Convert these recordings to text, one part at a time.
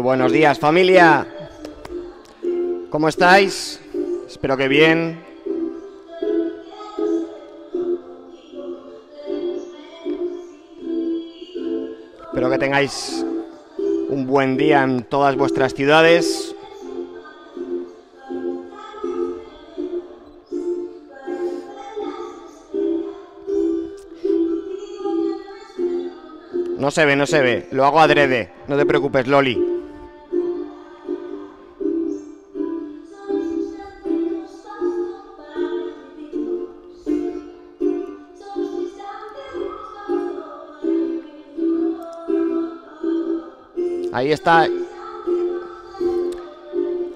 buenos días familia. ¿Cómo estáis? Espero que bien. Espero que tengáis un buen día en todas vuestras ciudades. No se ve, no se ve. Lo hago adrede. No te preocupes, Loli. Ahí está.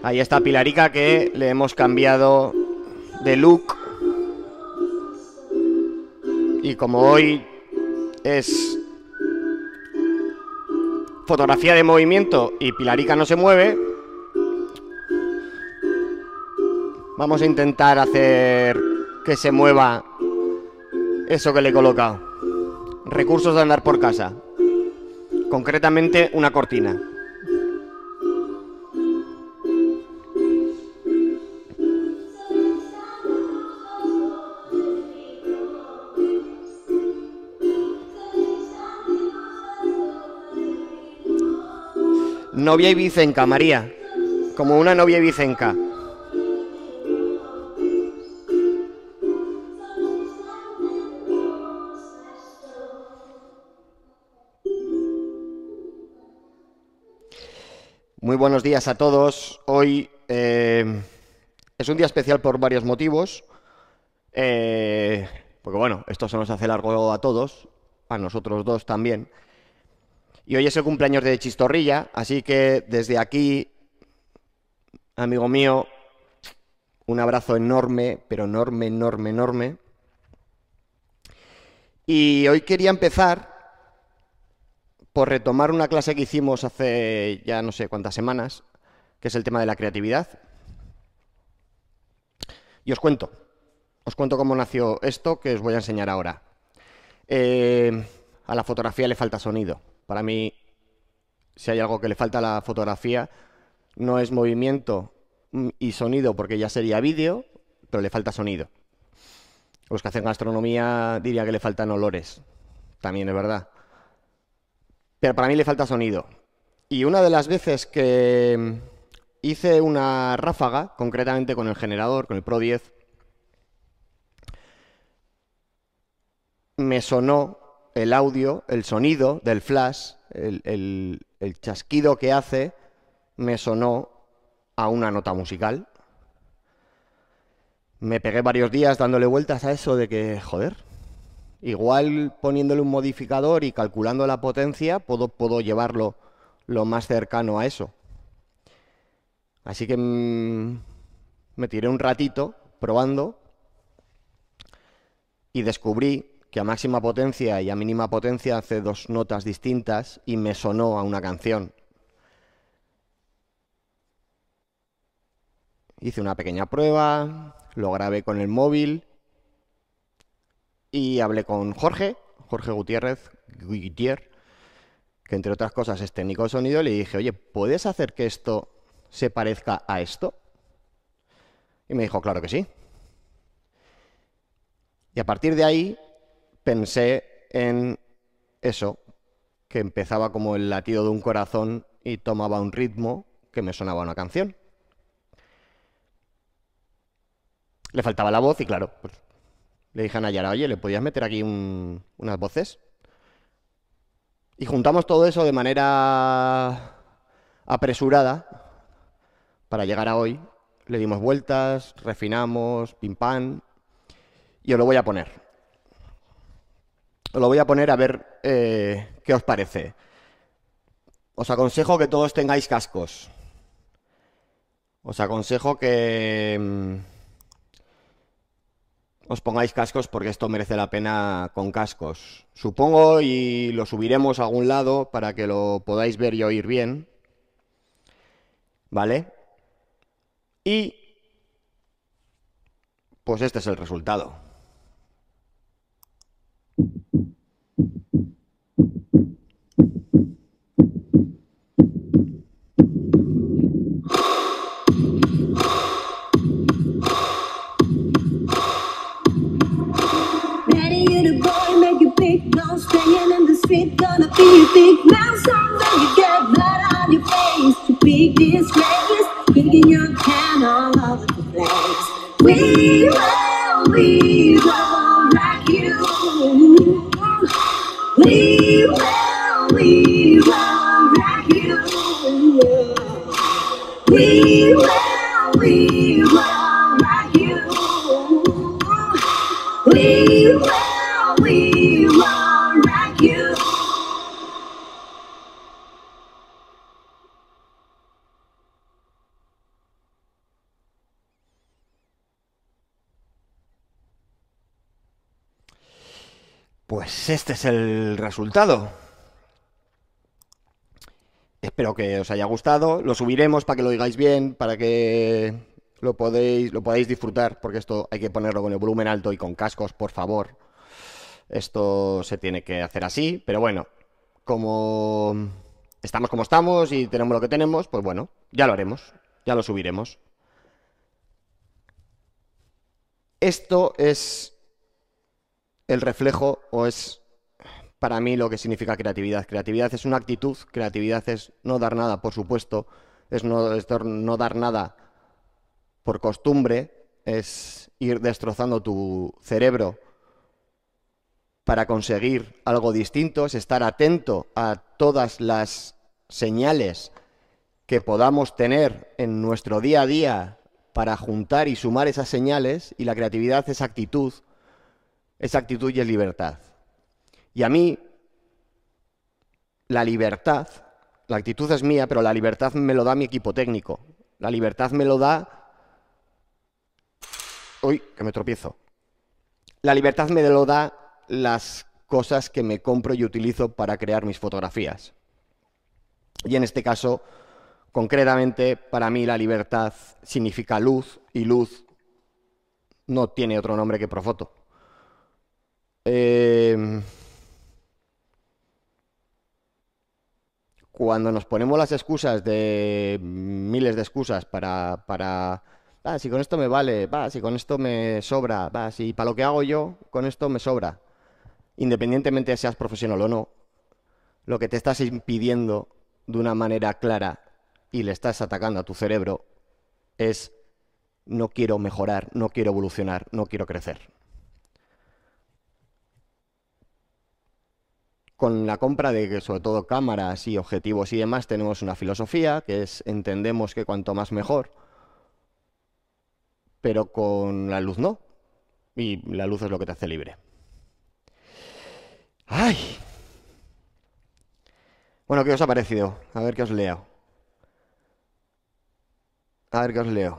Ahí está Pilarica que le hemos cambiado de look. Y como hoy es fotografía de movimiento y Pilarica no se mueve, vamos a intentar hacer que se mueva eso que le he colocado. Recursos de andar por casa concretamente una cortina. Novia y Vicenca, María. Como una novia y Vicenca. Buenos días a todos. Hoy eh, es un día especial por varios motivos. Eh, porque bueno, esto se nos hace largo a todos, a nosotros dos también. Y hoy es el cumpleaños de Chistorrilla, así que desde aquí, amigo mío, un abrazo enorme, pero enorme, enorme, enorme. Y hoy quería empezar por retomar una clase que hicimos hace ya no sé cuántas semanas, que es el tema de la creatividad. Y os cuento, os cuento cómo nació esto que os voy a enseñar ahora. Eh, a la fotografía le falta sonido. Para mí, si hay algo que le falta a la fotografía, no es movimiento mm, y sonido, porque ya sería vídeo, pero le falta sonido. Los que hacen gastronomía diría que le faltan olores. También es verdad pero para mí le falta sonido. Y una de las veces que hice una ráfaga, concretamente con el generador, con el Pro 10, me sonó el audio, el sonido del flash, el, el, chasquido que hace, me sonó a una nota musical. Me pegué varios días dándole vueltas a eso de que, joder, Igual poniéndole un modificador y calculando la potencia, puedo, puedo llevarlo lo más cercano a eso. Así que mm, me tiré un ratito probando y descubrí que a máxima potencia y a mínima potencia hace dos notas distintas y me sonó a una canción. Hice una pequeña prueba, lo grabé con el móvil y hablé con Jorge, Jorge Gutiérrez, Gutiérrez, que entre otras cosas es técnico de sonido, y le dije, oye, ¿puedes hacer que esto se parezca a esto? Y me dijo, claro que sí. Y a partir de ahí pensé en eso, que empezaba como el latido de un corazón y tomaba un ritmo que me sonaba una canción. Le faltaba la voz y claro, pues le dije a Nayara, oye, ¿le podías meter aquí unas voces? Y juntamos todo eso de manera apresurada para llegar a hoy. Le dimos vueltas, refinamos, pim pam. Y os lo voy a poner. Os lo voy a poner a ver eh, qué os parece. Os aconsejo que todos tengáis cascos. Os aconsejo que mm, os pongáis cascos porque esto merece la pena con cascos. Supongo y lo subiremos a algún lado para que lo podáis ver y oír bien. ¿Vale? Y... Pues este es el resultado. big blown, staying in the street, gonna be a big man someday. You get blood on your face, to big disgrace, kicking your can all over the place. We will, we will rock you. We will, we will rock you. We will, we will rock you. We will. Pues este es el resultado. Espero que os haya gustado. Lo subiremos para que lo digáis bien, para que lo, podéis, lo podáis disfrutar, porque esto hay que ponerlo con el volumen alto y con cascos, por favor. Esto se tiene que hacer así, pero bueno, como estamos como estamos y tenemos lo que tenemos, pues bueno, ya lo haremos, ya lo subiremos. Esto es el reflejo o es para mí lo que significa creatividad. Creatividad es una actitud, creatividad es no dar nada, por supuesto, es no, es no dar nada por costumbre, es ir destrozando tu cerebro para conseguir algo distinto, es estar atento a todas las señales que podamos tener en nuestro día a día para juntar y sumar esas señales y la creatividad es actitud, actitud y es libertad. Y a mí, la libertad, la actitud es mía, pero la libertad me lo da mi equipo técnico. La libertad me lo da... Uy, que me tropiezo. La libertad me lo da las cosas que me compro y utilizo para crear mis fotografías. Y en este caso, concretamente, para mí la libertad significa luz y luz no tiene otro nombre que profoto. Eh, cuando nos ponemos las excusas de miles de excusas para, si con esto me vale, va, si con esto me sobra, si para lo que hago yo, con esto me sobra, independientemente de seas profesional o no, lo que te estás impidiendo de una manera clara y le estás atacando a tu cerebro es no quiero mejorar, no quiero evolucionar, no quiero crecer. Con la compra de, sobre todo, cámaras y objetivos y demás, tenemos una filosofía, que es entendemos que cuanto más mejor, pero con la luz no. Y la luz es lo que te hace libre. ¡Ay! Bueno, ¿qué os ha parecido? A ver qué os leo. A ver qué os leo.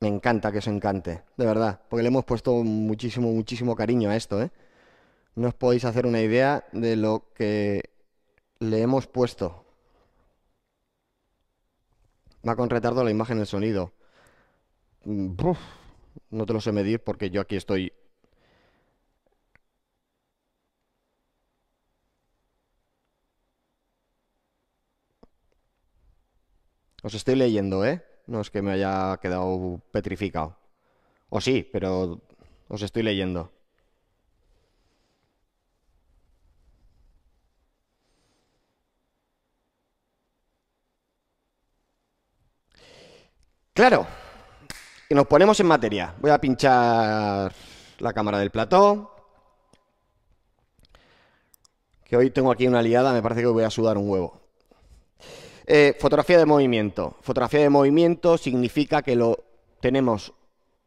Me encanta que se encante, de verdad, porque le hemos puesto muchísimo, muchísimo cariño a esto, ¿eh? No os podéis hacer una idea de lo que le hemos puesto. Va con retardo la imagen, el sonido. Mm, no te lo sé medir porque yo aquí estoy Os estoy leyendo, ¿eh? No es que me haya quedado petrificado. O sí, pero os estoy leyendo. Claro, y nos ponemos en materia. Voy a pinchar la cámara del plató. Que hoy tengo aquí una liada, me parece que voy a sudar un huevo. Eh, fotografía de movimiento. Fotografía de movimiento significa que lo tenemos,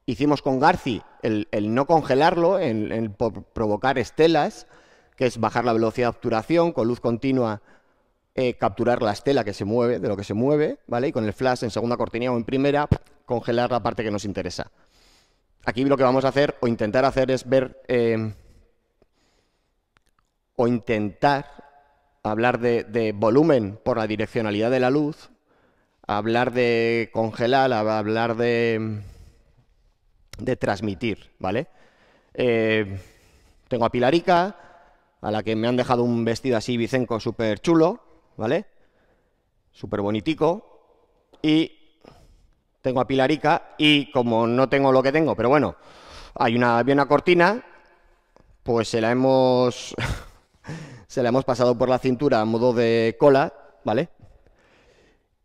hicimos con Garci el, no congelarlo, el, provocar estelas, que es bajar la velocidad de obturación con luz continua eh, capturar la estela que se mueve, de lo que se mueve, ¿vale? Y con el flash en segunda cortina o en primera, congelar la parte que nos interesa. Aquí lo que vamos a hacer o intentar hacer es ver eh, o intentar hablar de, volumen por la direccionalidad de la luz, hablar de congelar, hablar de, de transmitir, ¿vale? Eh, tengo a Pilarica, a la que me han dejado un vestido así vicenco súper chulo, ¿vale? Súper bonitico. Y tengo a Pilarica y como no tengo lo que tengo, pero bueno, hay una, había una cortina, pues se la hemos se la hemos pasado por la cintura a modo de cola, ¿vale?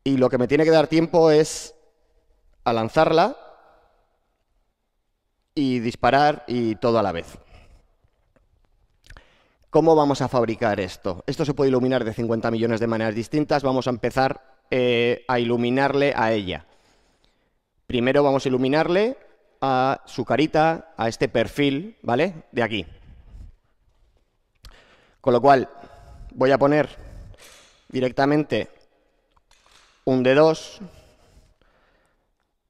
Y lo que me tiene que dar tiempo es a lanzarla y disparar y todo a la vez. ¿Cómo vamos a fabricar esto? Esto se puede iluminar de 50 millones de maneras distintas. Vamos a empezar eh, a iluminarle a ella. Primero vamos a iluminarle a su carita, a este perfil, ¿vale? De aquí. Con lo cual, voy a poner directamente un d 2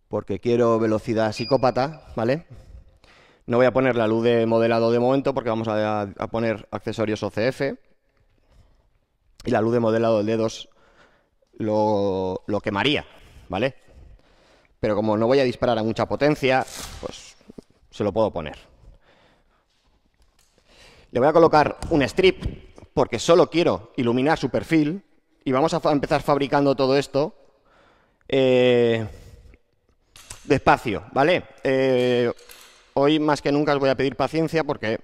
porque quiero velocidad psicópata, ¿vale? No voy a poner la luz de modelado de momento porque vamos a, poner accesorios OCF. Y la luz de modelado del D2 lo, lo, quemaría, ¿vale? Pero como no voy a disparar a mucha potencia, pues se lo puedo poner. Le voy a colocar un strip porque solo quiero iluminar su perfil y vamos a empezar fabricando todo esto eh, despacio, ¿vale? Eh, hoy más que nunca os voy a pedir paciencia porque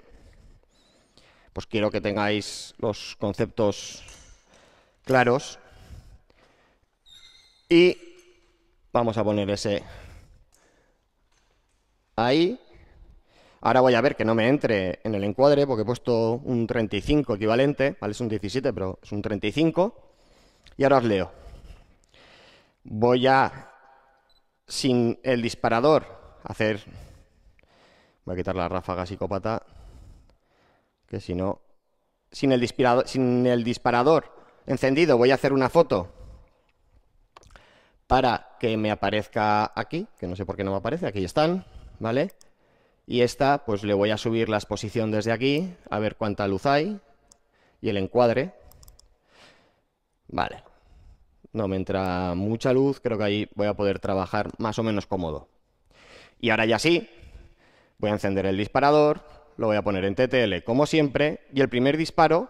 pues quiero que tengáis los conceptos claros y vamos a poner ese ahí Ahora voy a ver que no me entre en el encuadre porque he puesto un 35 equivalente, ¿vale? Es un 17, pero es un 35. Y ahora os leo. Voy a, sin el disparador, hacer... Voy a quitar la ráfaga psicópata, que si no... Sin el, disparador, sin el disparador encendido voy a hacer una foto para que me aparezca aquí, que no sé por qué no me aparece, aquí están, ¿vale? Y esta, pues le voy a subir la exposición desde aquí, a ver cuánta luz hay, y el encuadre. Vale. No me entra mucha luz, creo que ahí voy a poder trabajar más o menos cómodo. Y ahora ya sí, voy a encender el disparador, lo voy a poner en TTL como siempre, y el primer disparo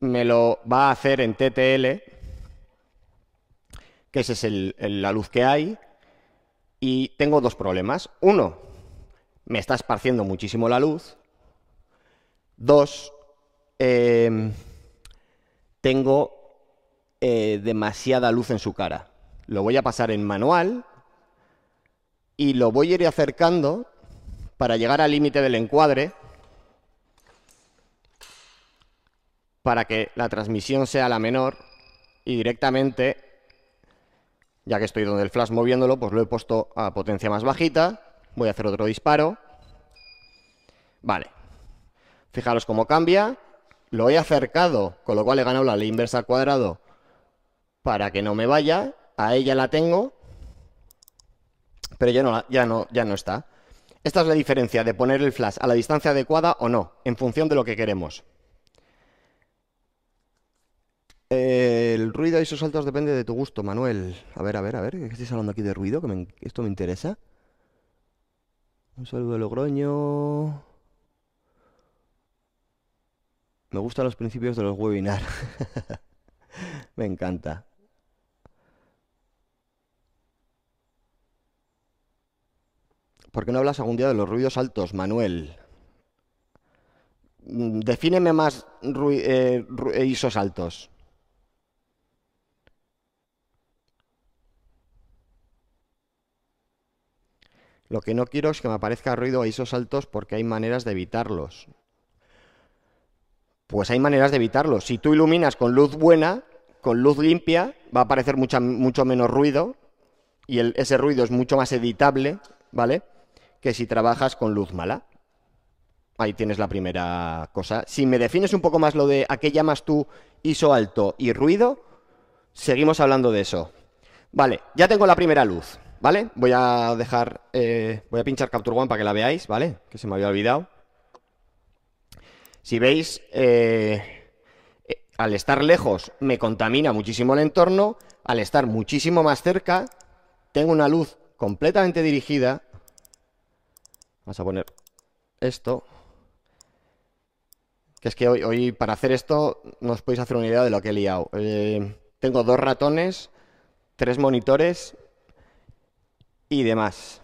me lo va a hacer en TTL, que esa es la luz que hay, y tengo dos problemas. Uno, me está esparciendo muchísimo la luz. Dos, em, tengo eh, demasiada luz en su cara. Lo voy a pasar en manual y lo voy a ir acercando para llegar al límite del encuadre para que la transmisión sea la menor y directamente ya que estoy donde el flash moviéndolo, pues lo he puesto a potencia más bajita. Voy a hacer otro disparo. Vale. Fijaros cómo cambia. Lo he acercado, con lo cual he ganado la inversa al cuadrado para que no me vaya. A ella la tengo, pero ya no, ya no, ya no está. Esta es la diferencia de poner el flash a la distancia adecuada o no, en función de lo que queremos el ruido de esos saltos depende de tu gusto, Manuel. A ver, a ver, a ver, ¿qué estáis hablando aquí de ruido? Que esto me interesa. Un saludo de Logroño. Me gustan los principios de los webinars. me encanta. ¿Por qué no hablas algún día de los ruidos altos, Manuel? Mm, defíneme más eh, eh altos. Lo que no quiero es que me aparezca ruido a ISOs altos porque hay maneras de evitarlos. Pues hay maneras de evitarlos. Si tú iluminas con luz buena, con luz limpia, va a aparecer mucho menos ruido y ese ruido es mucho más editable, ¿vale? Que si trabajas con luz mala. Ahí tienes la primera cosa. Si me defines un poco más lo de a qué llamas tú ISO alto y ruido, seguimos hablando de eso. Vale, ya tengo la primera luz. ¿vale? Voy a dejar, eh, voy a pinchar Capture One para que la veáis, ¿vale? Que se me había olvidado. Si veis, eh, eh, al estar lejos me contamina muchísimo el entorno, al estar muchísimo más cerca, tengo una luz completamente dirigida. Vamos a poner esto. Que es que hoy, hoy para hacer esto no os podéis hacer una idea de lo que he liado. tengo dos ratones, tres monitores y demás.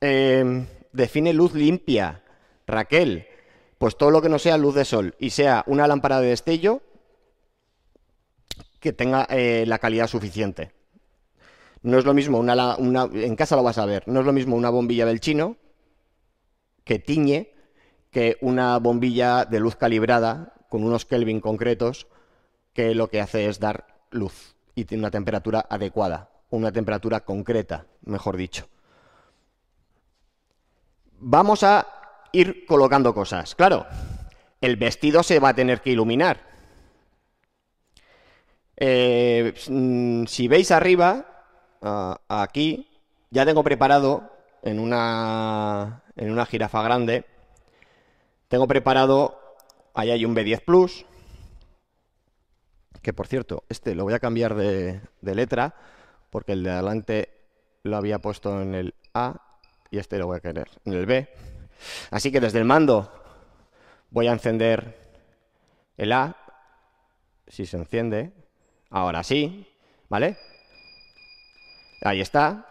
Em, define luz limpia, Raquel. Pues todo lo que no sea luz de sol y sea una lámpara de destello que tenga eh, la calidad suficiente. No es lo mismo En casa lo vas a ver. No es lo mismo una bombilla del chino que tiñe que una bombilla de luz calibrada con unos Kelvin concretos que lo que hace es dar luz y tiene una temperatura adecuada una temperatura concreta, mejor dicho. Vamos a ir colocando cosas. Claro, el vestido se va a tener que iluminar. Eh, mm, si veis arriba, aquí, ya tengo preparado en una, en una jirafa grande, tengo preparado, ahí hay un B10 Plus, que por cierto, este lo voy a cambiar de letra, porque el de adelante lo había puesto en el A y este lo voy a querer en el B. Así que desde el mando voy a encender el A, si se enciende, ahora sí, ¿vale? Ahí está.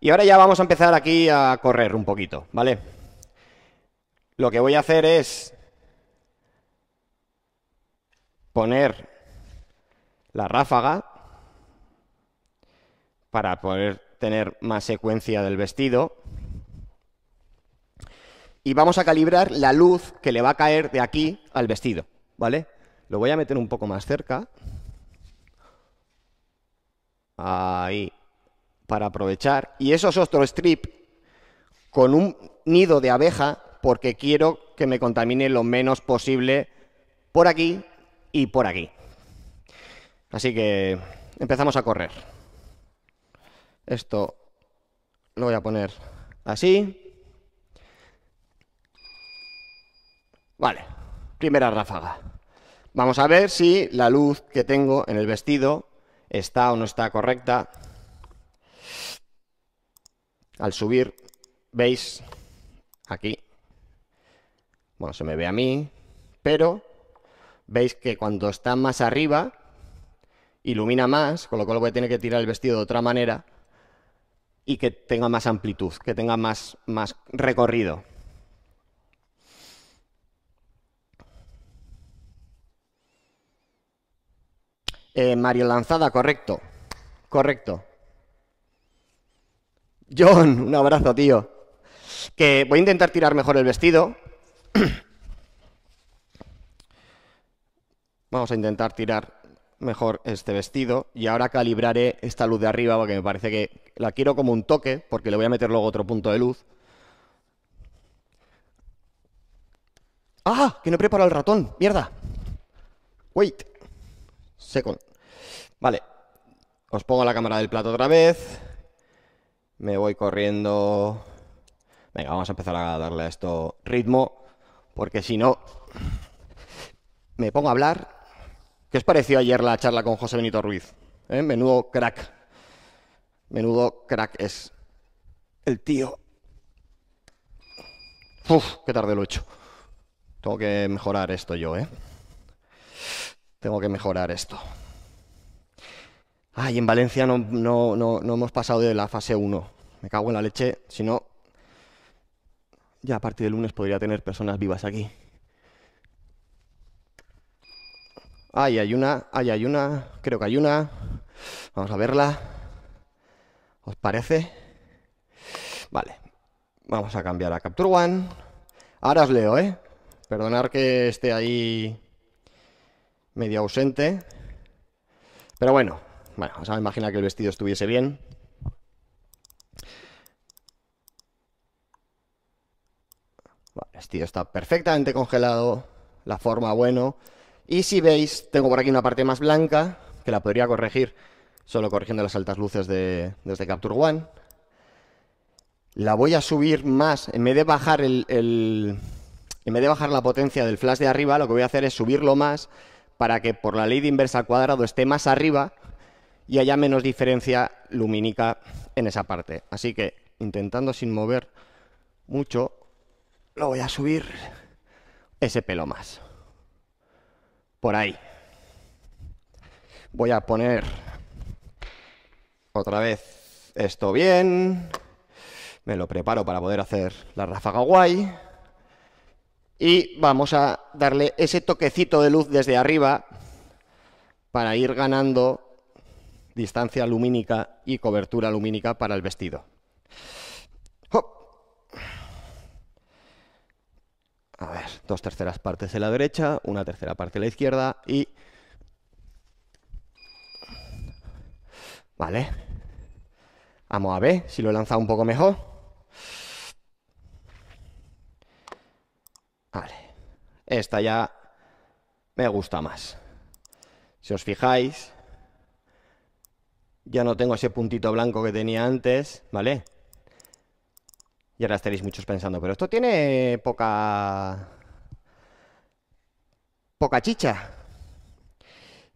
Y ahora ya vamos a empezar aquí a correr un poquito, ¿vale? Lo que voy a hacer es poner la ráfaga para poder tener más secuencia del vestido. Y vamos a calibrar la luz que le va a caer de aquí al vestido, ¿vale? Lo voy a meter un poco más cerca. Ahí, para aprovechar. Y eso es otro strip con un nido de abeja porque quiero que me contamine lo menos posible por aquí y por aquí. Así que empezamos a correr. Esto lo voy a poner así. Vale, primera ráfaga. Vamos a ver si la luz que tengo en el vestido está o no está correcta. Al subir, veis aquí. Bueno, se me ve a mí, pero veis que cuando está más arriba, ilumina más, con lo cual voy a tener que tirar el vestido de otra manera y que tenga más amplitud, que tenga más, más recorrido. Eh, Mario Lanzada, correcto. Correcto. John, un abrazo, tío. Que voy a intentar tirar mejor el vestido. Vamos a intentar tirar mejor este vestido y ahora calibraré esta luz de arriba porque me parece que la quiero como un toque porque le voy a meter luego otro punto de luz. ¡Ah! Que no he preparado el ratón. ¡Mierda! Wait. Second. Vale. Os pongo la cámara del plato otra vez. Me voy corriendo. Venga, vamos a empezar a darle a esto ritmo. Porque si no, me pongo a hablar ¿Qué os pareció ayer la charla con José Benito Ruiz? ¿Eh? Menudo crack. Menudo crack es el tío. Uf, qué tarde lo he hecho. Tengo que mejorar esto yo, ¿eh? Tengo que mejorar esto. Ay, en Valencia no, no hemos pasado de la fase 1. Me cago en la leche, si no... Ya a partir del lunes podría tener personas vivas aquí. Ahí hay una, ahí hay una, creo que hay una. Vamos a verla. ¿Os parece? Vale. Vamos a cambiar a Capture One. Ahora os leo, ¿eh? Perdonar que esté ahí medio ausente. Pero bueno, bueno, a imaginar que el vestido estuviese bien. Vale, el vestido está perfectamente congelado. La forma, bueno. Y si veis, tengo por aquí una parte más blanca, que la podría corregir solo corrigiendo las altas luces de, desde Capture One. La voy a subir más, en vez de bajar el, en vez de bajar la potencia del flash de arriba, lo que voy a hacer es subirlo más para que por la ley de inversa al cuadrado esté más arriba y haya menos diferencia lumínica en esa parte. Así que intentando sin mover mucho, lo voy a subir ese pelo más por ahí. Voy a poner otra vez esto bien. Me lo preparo para poder hacer la ráfaga guay. Y vamos a darle ese toquecito de luz desde arriba para ir ganando distancia lumínica y cobertura lumínica para el vestido. a ver, dos terceras partes de la derecha, una tercera parte de la izquierda y... Vale. Vamos a ver si lo he lanzado un poco mejor. Vale. Esta ya me gusta más. Si os fijáis, ya no tengo ese puntito blanco que tenía antes, ¿vale? Y ahora estaréis muchos pensando, pero esto tiene poca... poca chicha.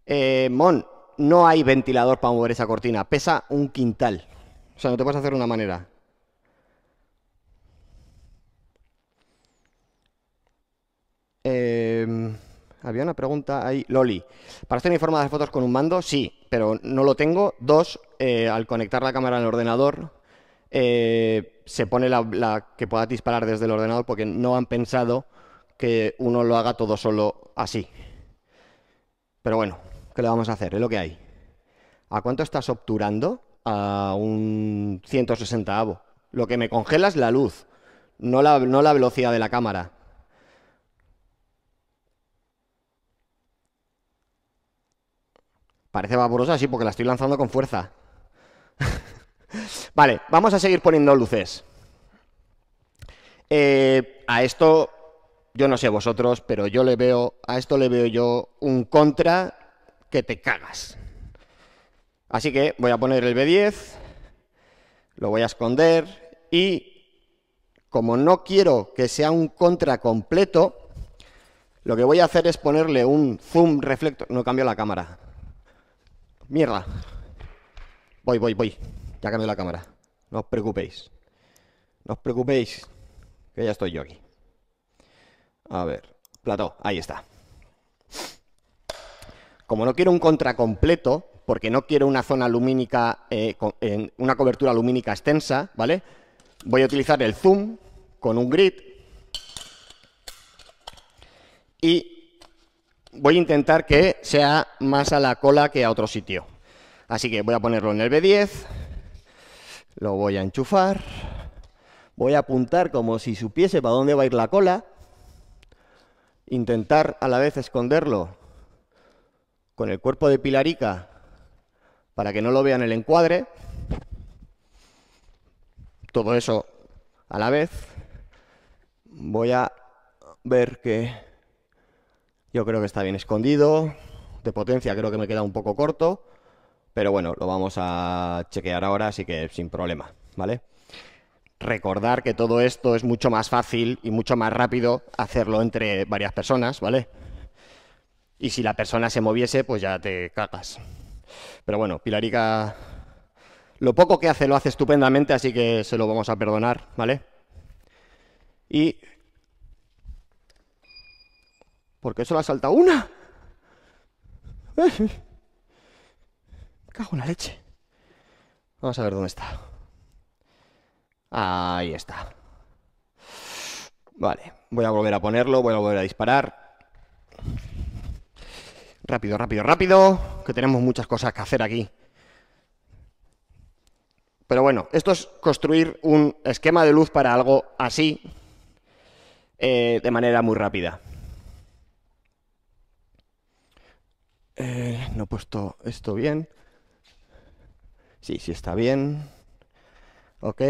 Eh, Mon, no hay ventilador para mover esa cortina. Pesa un quintal. O sea, no te puedes hacer una manera. Em, había una pregunta ahí. Loli, ¿para hacer forma de fotos con un mando? Sí, pero no lo tengo. Dos, eh, al conectar la cámara al ordenador se pone la, que pueda disparar desde el ordenador porque no han pensado que uno lo haga todo solo así. Pero bueno, ¿qué le vamos a hacer? Es lo que hay. ¿A cuánto estás obturando? A un 160 avo. Lo que me congela es la luz, no la, no la velocidad de la cámara. Parece vaporosa, sí, porque la estoy lanzando con fuerza. Vale, vamos a seguir poniendo luces. Eh, a esto, yo no sé vosotros, pero yo le veo, a esto le veo yo un contra que te cagas. Así que voy a poner el B10, lo voy a esconder y como no quiero que sea un contra completo, lo que voy a hacer es ponerle un zoom reflector. No cambio la cámara. Mierda. Voy, voy, voy. Ya cambió la cámara. No os preocupéis. No os preocupéis. Que ya estoy yo aquí. A ver. Plató. Ahí está. Como no quiero un contra completo, porque no quiero una zona lumínica, eh, una cobertura lumínica extensa, ¿vale? Voy a utilizar el zoom con un grid y voy a intentar que sea más a la cola que a otro sitio. Así que voy a ponerlo en el B10, lo voy a enchufar. Voy a apuntar como si supiese para dónde va a ir la cola. Intentar a la vez esconderlo con el cuerpo de Pilarica para que no lo vean el encuadre. Todo eso a la vez. Voy a ver que yo creo que está bien escondido. De potencia creo que me queda un poco corto. Pero bueno, lo vamos a chequear ahora, así que sin problema, ¿vale? Recordar que todo esto es mucho más fácil y mucho más rápido hacerlo entre varias personas, ¿vale? Y si la persona se moviese, pues ya te cagas. Pero bueno, Pilarica lo poco que hace lo hace estupendamente, así que se lo vamos a perdonar, ¿vale? Y... ¿Por qué solo ha saltado una? Cago una leche. Vamos a ver dónde está. Ahí está. Vale, voy a volver a ponerlo, voy a volver a disparar. Rápido, rápido, rápido, que tenemos muchas cosas que hacer aquí. Pero bueno, esto es construir un esquema de luz para algo así, eh, de manera muy rápida. Eh, no he puesto esto bien. Sí, sí está bien. Ok.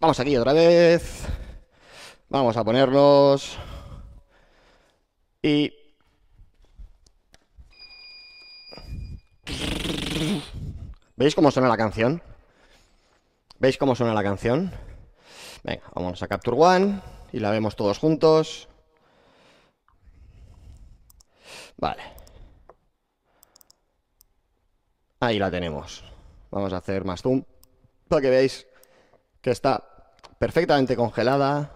Vamos aquí otra vez. Vamos a ponernos. Y... ¿Veis cómo suena la canción? ¿Veis cómo suena la canción? Venga, vámonos a Capture One y la vemos todos juntos. Vale. Ahí la tenemos. Vamos a hacer más zoom para que veáis que está perfectamente congelada,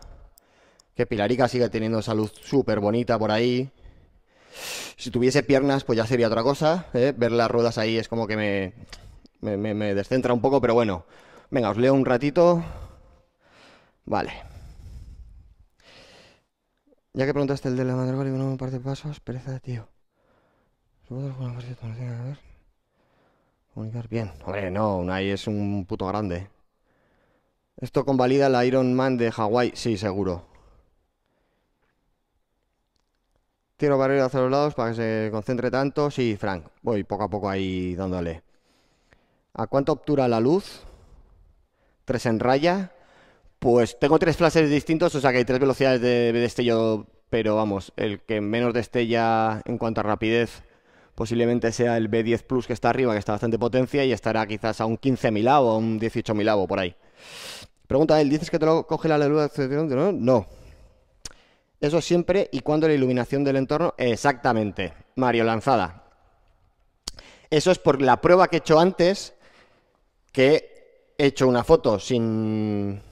que Pilarica sigue teniendo esa luz súper bonita por ahí. Si tuviese piernas, pues ya sería otra cosa. ¿eh? Ver las ruedas ahí es como que me, descentra un poco, pero bueno. Venga, os leo un ratito. Vale. Ya que preguntaste el de la madrugada y no me parte pasos, pereza, tío bien. Hombre, no, ahí es un puto grande. Esto convalida la Iron Man de Hawái. Sí, seguro. Tiro barrera hacia los lados para que se concentre tanto. Sí, Frank. Voy poco a poco ahí dándole. ¿A cuánto obtura la luz? Tres en raya. Pues tengo tres flashes distintos, o sea que hay tres velocidades de destello, pero vamos, el que menos destella en cuanto a rapidez posiblemente sea el B10 Plus que está arriba, que está bastante potencia y estará quizás a un 15.000 o a un 18.000 o por ahí. Pregunta él, ¿dices que te lo coge la luz? No. no. Eso siempre y cuando la iluminación del entorno... Exactamente, Mario Lanzada. Eso es por la prueba que he hecho antes, que he hecho una foto sin,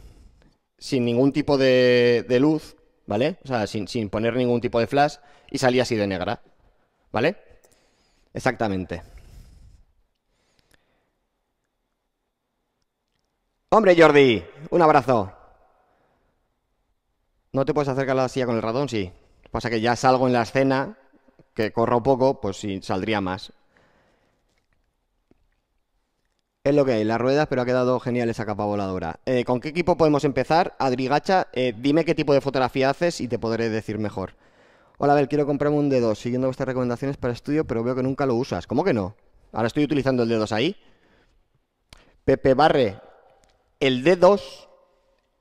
sin ningún tipo de, de luz, ¿vale? O sea, sin, sin poner ningún tipo de flash y salía así de negra, ¿vale? Exactamente. Hombre, Jordi, un abrazo. No te puedes acercar a la silla con el ratón, sí. Pasa que ya salgo en la escena, que corro poco, pues sí, saldría más. Es lo que hay, las ruedas, pero ha quedado genial esa capa voladora. Eh, ¿Con qué equipo podemos empezar? Adrigacha, eh, dime qué tipo de fotografía haces y te podré decir mejor. Hola, Abel, quiero comprarme un D2, siguiendo vuestras recomendaciones para estudio, pero veo que nunca lo usas. ¿Cómo que no? Ahora estoy utilizando el D2 ahí. Pepe Barre, el D2,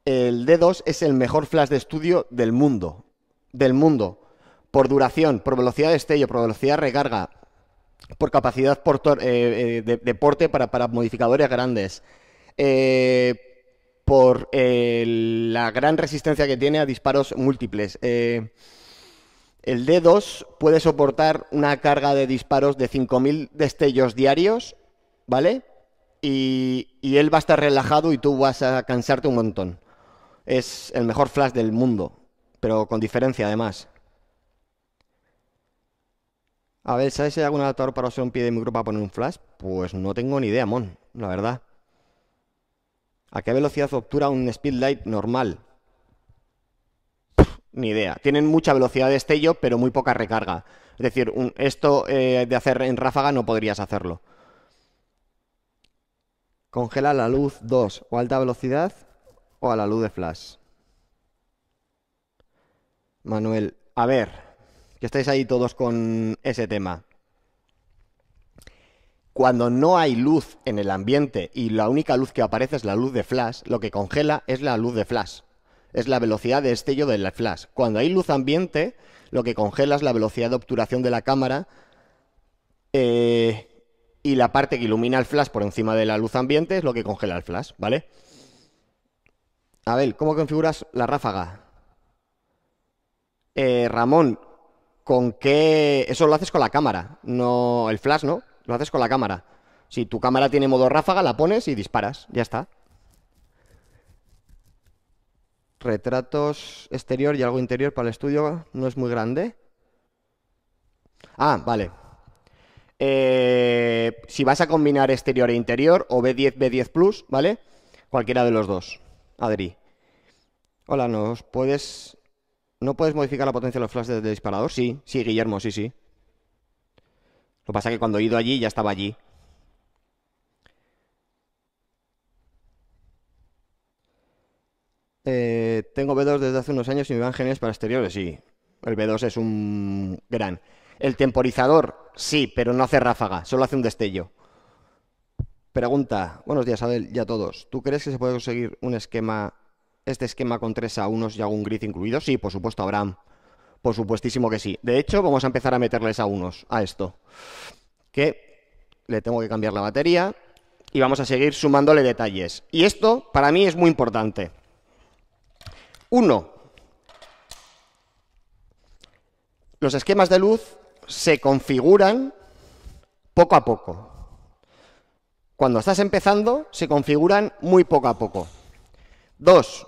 el D2 es el mejor flash de estudio del mundo. Del mundo. Por duración, por velocidad de estello, por velocidad de recarga, por capacidad por eh, eh, de, porte para, modificadores grandes. Eh, por la gran resistencia que tiene a disparos múltiples. Eh, el D2 puede soportar una carga de disparos de 5.000 destellos diarios, ¿vale? Y, él va a estar relajado y tú vas a cansarte un montón. Es el mejor flash del mundo, pero con diferencia además. A ver, ¿sabes si hay algún adaptador para usar un pie de micro para poner un flash? Pues no tengo ni idea, mon, la verdad. ¿A qué velocidad obtura un speedlight normal? Ni idea. Tienen mucha velocidad de estello, pero muy poca recarga. Es decir, esto eh, de hacer en ráfaga no podrías hacerlo. Congela la luz 2 o alta velocidad o a la luz de flash. Manuel, a ver, que estáis ahí todos con ese tema. Cuando no hay luz en el ambiente y la única luz que aparece es la luz de flash, lo que congela es la luz de flash es la velocidad de destello del flash. Cuando hay luz ambiente, lo que congela es la velocidad de obturación de la cámara eh, y la parte que ilumina el flash por encima de la luz ambiente es lo que congela el flash, ¿vale? A ver, ¿cómo configuras la ráfaga? Eh, Ramón, ¿con qué...? Eso lo haces con la cámara, no el flash, ¿no? Lo haces con la cámara. Si tu cámara tiene modo ráfaga, la pones y disparas, ya está. Retratos exterior y algo interior para el estudio no es muy grande. Ah, vale. Eh, si vas a combinar exterior e interior, o B10, B10 Plus, ¿vale? Cualquiera de los dos. Adri. Hola, ¿nos puedes. ¿No puedes modificar la potencia de los flashes del disparador? Sí, sí, Guillermo, sí, sí. Lo que pasa es que cuando he ido allí ya estaba allí. Eh, tengo B2 desde hace unos años y me van geniales para exteriores, sí. El B2 es un gran. El temporizador, sí, pero no hace ráfaga, solo hace un destello. Pregunta, buenos días Abel y a todos. ¿Tú crees que se puede conseguir un esquema, este esquema con tres a unos y algún grid incluido? Sí, por supuesto, Abraham. Por supuestísimo que sí. De hecho, vamos a empezar a meterles a unos a esto. Que le tengo que cambiar la batería y vamos a seguir sumándole detalles. Y esto, para mí, es muy importante. Uno, los esquemas de luz se configuran poco a poco. Cuando estás empezando, se configuran muy poco a poco. Dos,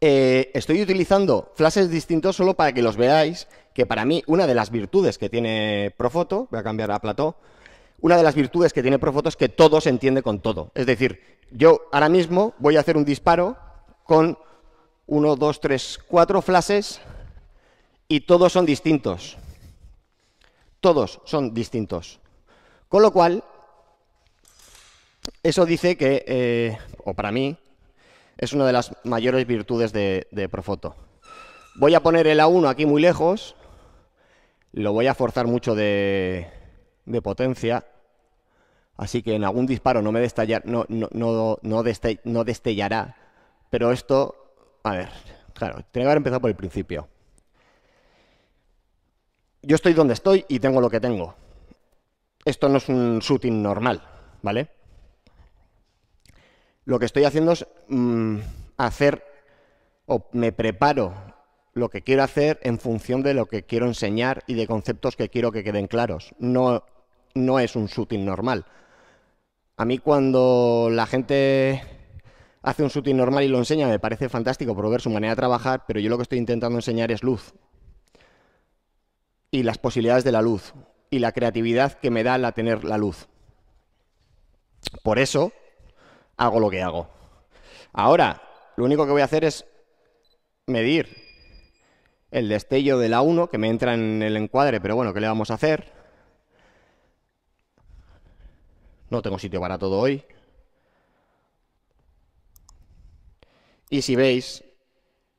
eh, estoy utilizando flashes distintos solo para que los veáis, que para mí una de las virtudes que tiene Profoto, voy a cambiar a Plató, una de las virtudes que tiene Profoto es que todo se entiende con todo. Es decir, yo ahora mismo voy a hacer un disparo con 1, 2, 3, 4 flashes y todos son distintos. Todos son distintos. Con lo cual, eso dice que, eh, o para mí, es una de las mayores virtudes de, Profoto. Voy a poner el A1 aquí muy lejos, lo voy a forzar mucho de, potencia, así que en algún disparo no me no destellará pero esto, a ver, claro, tengo que haber empezado por el principio. Yo estoy donde estoy y tengo lo que tengo. Esto no es un shooting normal, ¿vale? Lo que estoy haciendo es mm, hacer o me preparo lo que quiero hacer en función de lo que quiero enseñar y de conceptos que quiero que queden claros. No, no es un shooting normal. A mí cuando la gente hace un sutil normal y lo enseña, me parece fantástico por ver su manera de trabajar, pero yo lo que estoy intentando enseñar es luz. Y las posibilidades de la luz. Y la creatividad que me da la tener la luz. Por eso hago lo que hago. Ahora, lo único que voy a hacer es medir el destello de la 1, que me entra en el encuadre, pero bueno, ¿qué le vamos a hacer? No tengo sitio para todo hoy. Y si veis,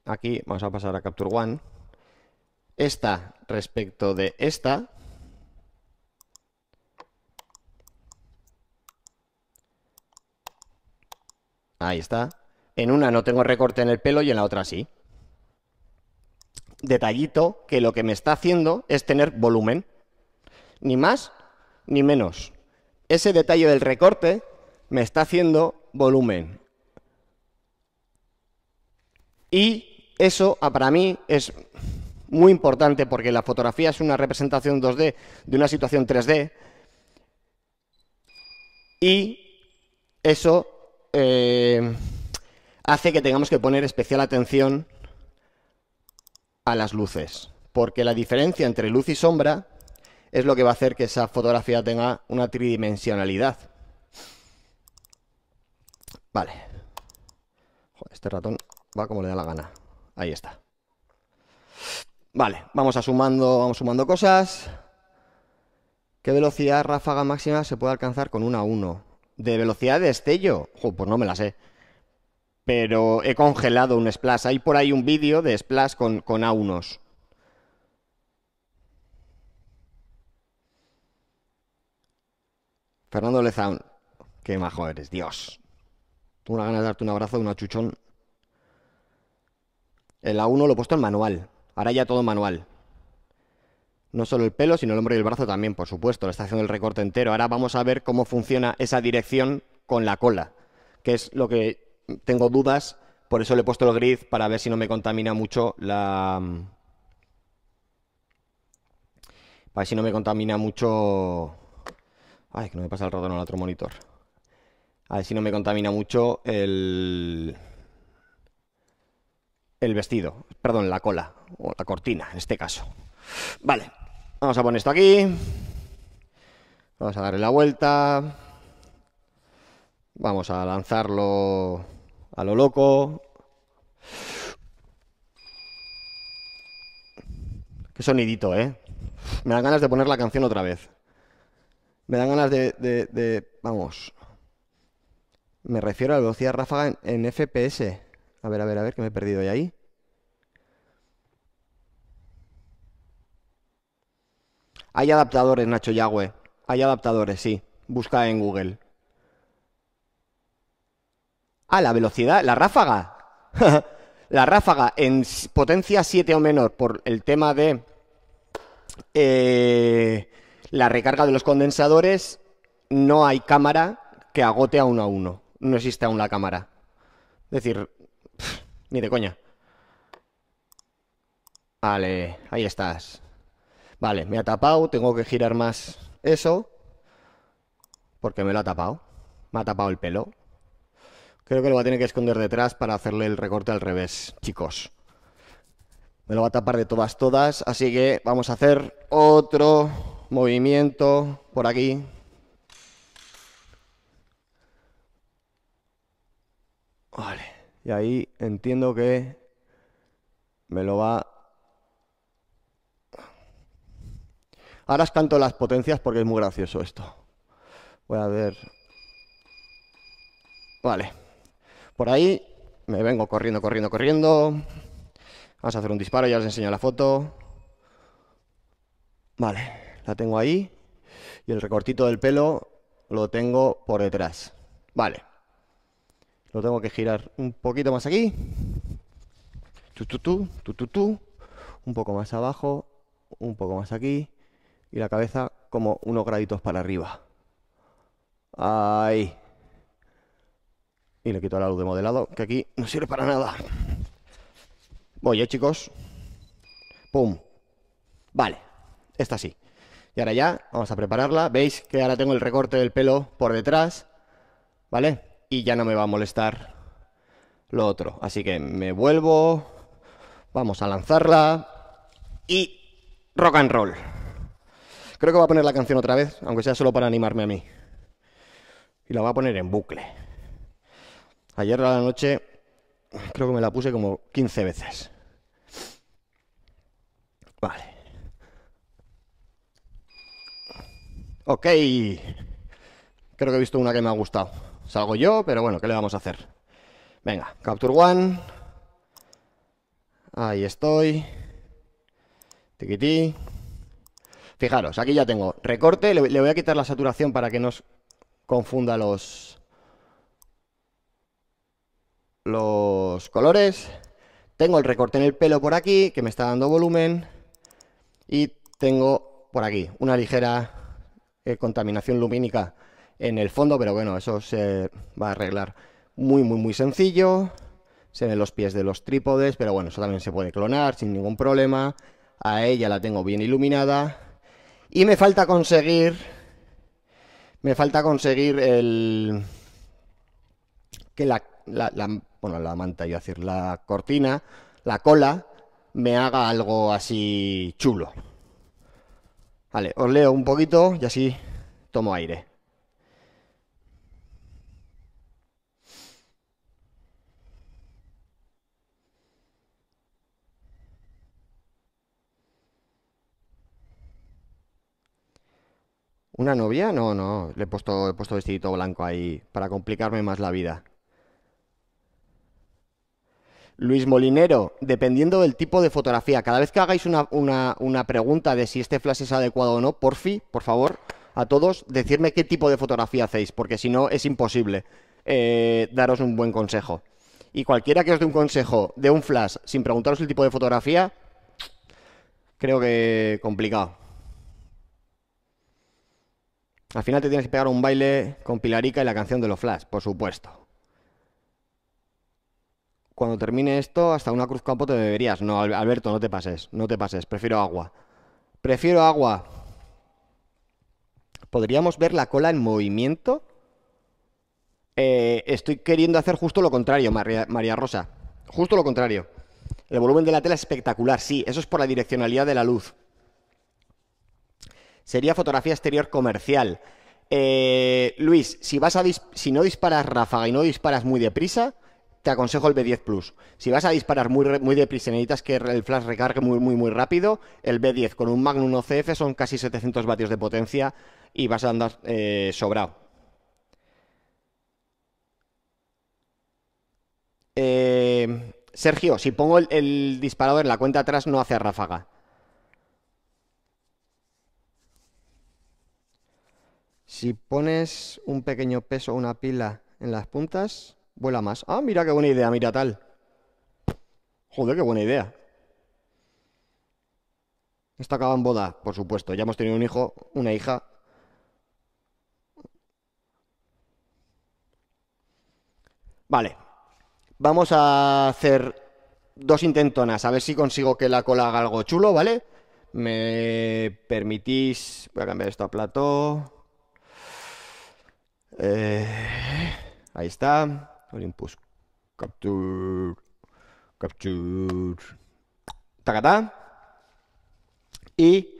aquí vamos a pasar a Capture One, esta respecto de esta, ahí está, en una no tengo recorte en el pelo y en la otra sí. Detallito que lo que me está haciendo es tener volumen, ni más ni menos. Ese detalle del recorte me está haciendo volumen, y eso ah, para mí es muy importante porque la fotografía es una representación 2D de una situación 3D. Y eso eh, hace que tengamos que poner especial atención a las luces. Porque la diferencia entre luz y sombra es lo que va a hacer que esa fotografía tenga una tridimensionalidad. Vale. Joder, este ratón va como le da la gana. Ahí está. Vale, vamos a sumando, vamos sumando cosas. ¿Qué velocidad ráfaga máxima se puede alcanzar con a 1? ¿De velocidad de destello? pues no me la sé. Pero he congelado un splash. Hay por ahí un vídeo de splash con, con A1s. Fernando Lezaun. Qué majo eres, Dios. Tengo una ganas de darte un abrazo, un achuchón. El A1 lo he puesto en manual. Ahora ya todo manual. No solo el pelo, sino el hombro y el brazo también, por supuesto. La está haciendo el recorte entero. Ahora vamos a ver cómo funciona esa dirección con la cola, que es lo que tengo dudas. Por eso le he puesto el grid para ver si no me contamina mucho la... Para ver si no me contamina mucho... Ay, que no me pasa el ratón al otro monitor. A ver si no me contamina mucho el el vestido, perdón, la cola, o la cortina en este caso. Vale, vamos a poner esto aquí. Vamos a darle la vuelta. Vamos a lanzarlo a lo loco. Qué sonidito, ¿eh? Me dan ganas de poner la canción otra vez. Me dan ganas de... Vamos. Me refiero a la velocidad ráfaga en FPS. A ver, a ver, a ver, que me he perdido ya ahí. Hay adaptadores, Nacho Yagüe. Hay adaptadores, sí. Busca en Google. Ah, la velocidad, la ráfaga. la ráfaga en potencia 7 o menor por el tema de eh, la recarga de los condensadores, no hay cámara que agote a uno a uno. No existe aún la cámara. Es decir, ni de coña. Vale, ahí estás. Vale, me ha tapado. Tengo que girar más eso. Porque me lo ha tapado. Me ha tapado el pelo. Creo que lo va a tener que esconder detrás para hacerle el recorte al revés, chicos. Me lo va a tapar de todas, todas. Así que vamos a hacer otro movimiento por aquí. Vale. Y ahí entiendo que me lo va... Ahora os canto las potencias porque es muy gracioso esto. Voy a ver... Vale. Por ahí me vengo corriendo, corriendo, corriendo. Vamos a hacer un disparo, ya os enseño la foto. Vale, la tengo ahí. Y el recortito del pelo lo tengo por detrás. Vale. Lo tengo que girar un poquito más aquí. Un poco más abajo, un poco más aquí. Y la cabeza como unos graditos para arriba. Ahí. Y le quito la luz de modelado, que aquí no sirve para nada. Voy, a ¿eh, chicos? Pum. Vale, esta sí. Y ahora ya, vamos a prepararla. Veis que ahora tengo el recorte del pelo por detrás. ¿Vale? y ya no me va a molestar lo otro. Así que me vuelvo, vamos a lanzarla y rock and roll. Creo que va a poner la canción otra vez, aunque sea solo para animarme a mí. Y la voy a poner en bucle. Ayer a la noche creo que me la puse como 15 veces. Vale. Ok. Creo que he visto una que me ha gustado. Salgo yo, pero bueno, ¿qué le vamos a hacer? Venga, Capture One. Ahí estoy. Tiquití. Fijaros, aquí ya tengo recorte. Le, voy a quitar la saturación para que no confunda los, los colores. Tengo el recorte en el pelo por aquí, que me está dando volumen. Y tengo por aquí una ligera eh, contaminación lumínica en el fondo, pero bueno, eso se va a arreglar muy, muy, muy sencillo. Se ven los pies de los trípodes, pero bueno, eso también se puede clonar sin ningún problema. A ella la tengo bien iluminada. Y me falta conseguir... Me falta conseguir el... Que la... bueno, la manta, yo decir, la cortina, la cola, me haga algo así chulo. Vale, os leo un poquito y así tomo aire. ¿Una novia? No, no. Le he puesto, he puesto vestidito blanco ahí para complicarme más la vida. Luis Molinero, dependiendo del tipo de fotografía, cada vez que hagáis una, pregunta de si este flash es adecuado o no, porfi, por favor, a todos, decirme qué tipo de fotografía hacéis, porque si no es imposible eh, daros un buen consejo. Y cualquiera que os dé un consejo de un flash sin preguntaros el tipo de fotografía, creo que complicado. Al final te tienes que pegar un baile con Pilarica y la canción de los Flash, por supuesto. Cuando termine esto, hasta una cruz campo te beberías. No, Alberto, no te pases, no te pases, prefiero agua. Prefiero agua. ¿Podríamos ver la cola en movimiento? Eh, estoy queriendo hacer justo lo contrario, María Rosa. Justo lo contrario. El volumen de la tela es espectacular, sí, eso es por la direccionalidad de la luz sería fotografía exterior comercial. Eh, Luis, si, vas a no disparas ráfaga y no disparas muy deprisa, te aconsejo el B10 Plus. Si vas a disparar muy, deprisa y necesitas que el flash recargue muy, muy, rápido, el B10 con un Magnum 1CF son casi 700 vatios de potencia y vas a andar eh, sobrado. Eh, Sergio, si pongo el disparador en la cuenta atrás, no hace ráfaga. Si pones un pequeño peso o una pila en las puntas, vuela más. Ah, mira qué buena idea, mira tal. Joder, qué buena idea. Esto acaba en boda, por supuesto. Ya hemos tenido un hijo, una hija. Vale. Vamos a hacer dos intentonas, a ver si consigo que la cola haga algo chulo, ¿vale? Me permitís... Voy a cambiar esto a plató. Eh, ahí está. Olympus Capture. Capture. Tacatá. Y.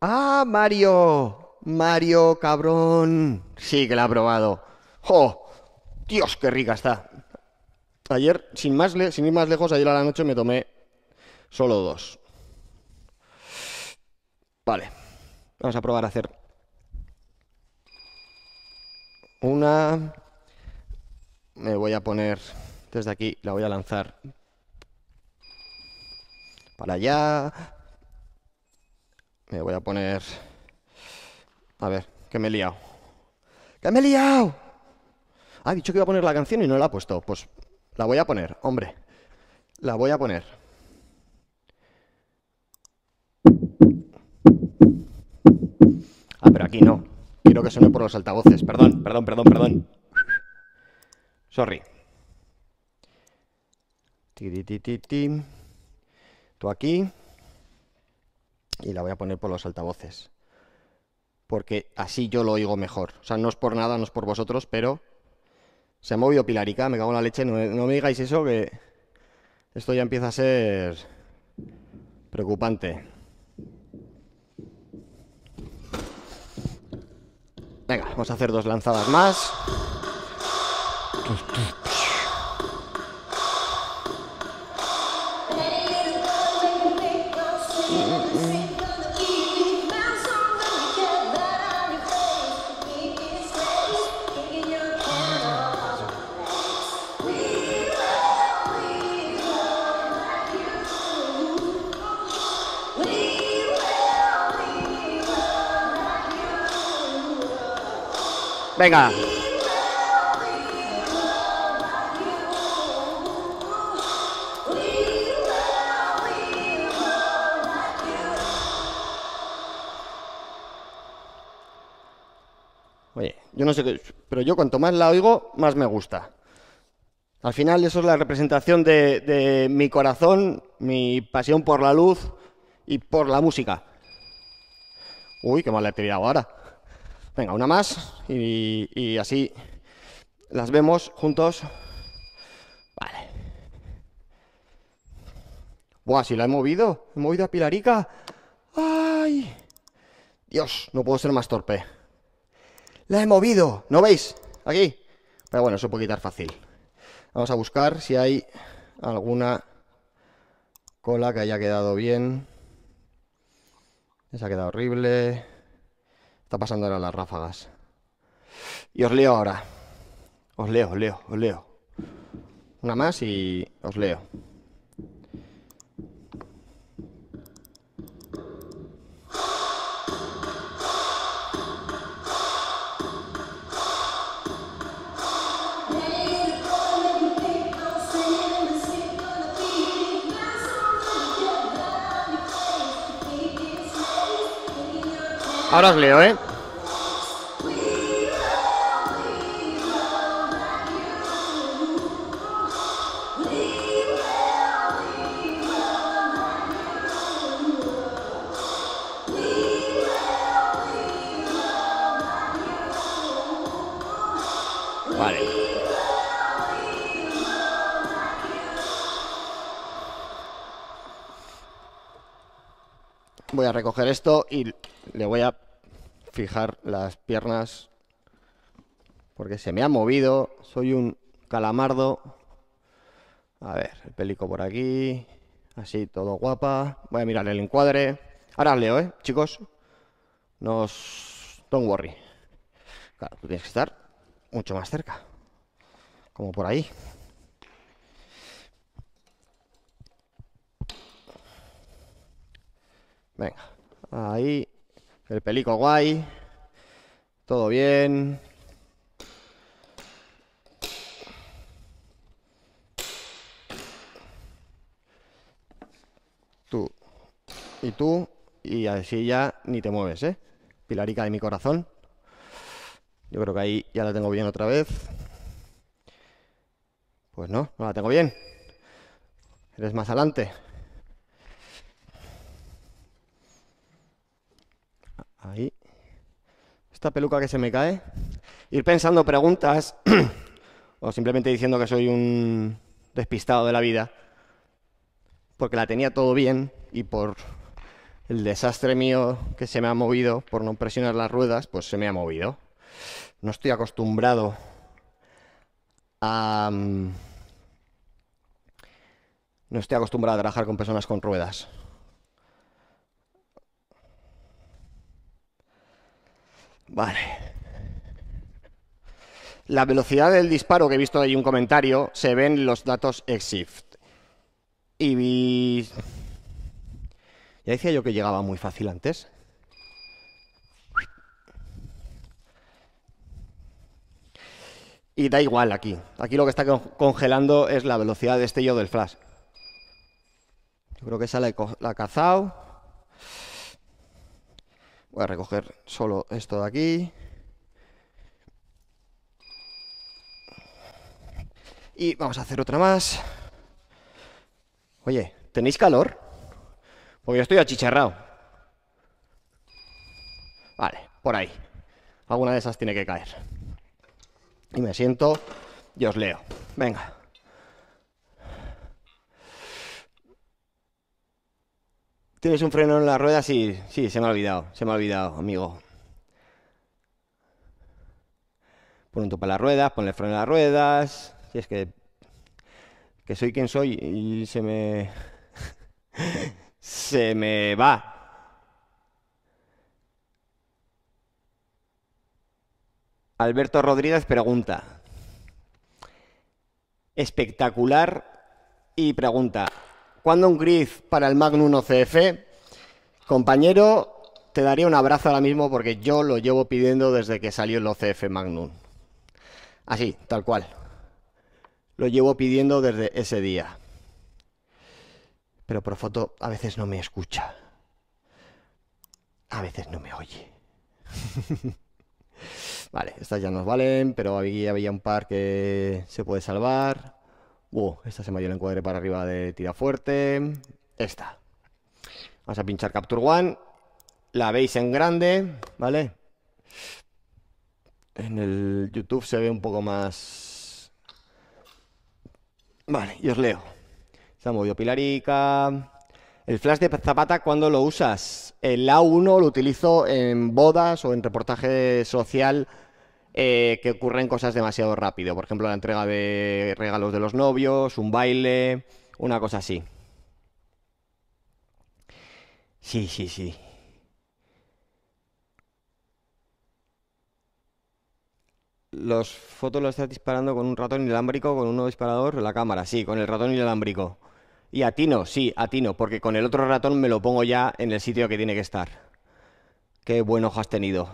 ¡Ah, Mario! Mario, cabrón. Sí que la ha probado. ¡Oh! Dios, qué rica está. Ayer, sin ir más lejos, ayer a la noche me tomé solo dos. Vale. Vamos a probar a hacer una. Me voy a poner desde aquí, la voy a lanzar para allá. Me voy a poner... A ver, que me he liado. ¡Que me he liado! Ha dicho que iba a poner la canción y no la ha puesto. Pues la voy a poner, hombre. La voy a poner. Ah, pero aquí no. Quiero que suene por los altavoces. Perdón, perdón, perdón, perdón. Sorry. Tú aquí. Y la voy a poner por los altavoces. Porque así yo lo oigo mejor. O sea, no es por nada, no es por vosotros, pero... Se ha movido Pilarica, me cago en la leche. no me digáis eso, que esto ya empieza a ser preocupante. Venga, vamos a hacer dos lanzadas más. Venga. Oye, yo no sé qué, pero yo cuanto más la oigo, más me gusta. Al final eso es la representación de, mi corazón, mi pasión por la luz y por la música. Uy, qué mal le ahora. Venga, una más y, así las vemos juntos. Vale. Buah, si la he movido. He movido a Pilarica. ¡Ay! Dios, no puedo ser más torpe. La he movido. ¿No veis? Aquí. Pero bueno, eso puede quitar fácil. Vamos a buscar si hay alguna cola que haya quedado bien. Esa ha quedado horrible. Está pasando ahora las ráfagas. Y os leo ahora. Os leo, os leo, os leo. Una más y os leo. Ahora os leo, ¿eh? voy a recoger esto y le voy a fijar las piernas porque se me ha movido. Soy un calamardo. A ver, el pelico por aquí. Así, todo guapa. Voy a mirar el encuadre. Ahora leo, ¿eh? Chicos, nos... Don't worry. tienes que estar mucho más cerca. Como por ahí. Venga, ahí el pelico guay. Todo bien. Tú. Y tú. Y así ya ni te mueves, ¿eh? Pilarica de mi corazón. Yo creo que ahí ya la tengo bien otra vez. Pues no, no la tengo bien. Eres más adelante. Ahí. Esta peluca que se me cae. Ir pensando preguntas o simplemente diciendo que soy un despistado de la vida. Porque la tenía todo bien y por el desastre mío que se me ha movido por no presionar las ruedas, pues se me ha movido. No estoy acostumbrado a... Mm, no estoy acostumbrado a trabajar con personas con ruedas. Vale. La velocidad del disparo, que he visto ahí un comentario, se ven los datos EXIF. Y Ya decía yo que llegaba muy fácil antes. Y da igual aquí. Aquí lo que está congelando es la velocidad de destello del flash. Yo creo que esa la, he la he cazado. Voy a recoger solo esto de aquí. Y vamos a hacer otra más. Oye, ¿tenéis calor? Porque yo estoy achicharrado. Vale, por ahí. Alguna de esas tiene que caer. Y me siento y os leo. Venga. Tienes un freno en la rueda, sí, sí, se me ha olvidado, se me ha olvidado, amigo. Pon un tupa las ruedas, ponle freno a las ruedas. Si es que, que soy quien soy y se me. se me va. Alberto Rodríguez pregunta. Espectacular y pregunta cuando un grid para el Magnum OCF, compañero, te daría un abrazo ahora mismo porque yo lo llevo pidiendo desde que salió el OCF Magnum. Así, tal cual. Lo llevo pidiendo desde ese día. Pero Profoto a veces no me escucha. A veces no me oye. vale, estas ya nos valen, pero había un par que se puede salvar. Uh, esta se me dio el encuadre para arriba de tira fuerte. Esta. Vamos a pinchar Capture One. La veis en grande, ¿vale? En el YouTube se ve un poco más... Vale, y os leo. Se ha movido Pilarica. El flash de Zapata, ¿cuándo lo usas? El A1 lo utilizo en bodas o en reportaje social eh, que ocurren cosas demasiado rápido. Por ejemplo, la entrega de regalos de los novios, un baile, una cosa así. Sí, sí, sí. Los fotos lo estás disparando con un ratón inalámbrico, con un nuevo disparador, la cámara, sí, con el ratón inalámbrico. Y a atino, sí, a atino, porque con el otro ratón me lo pongo ya en el sitio que tiene que estar. Qué buen ojo has tenido.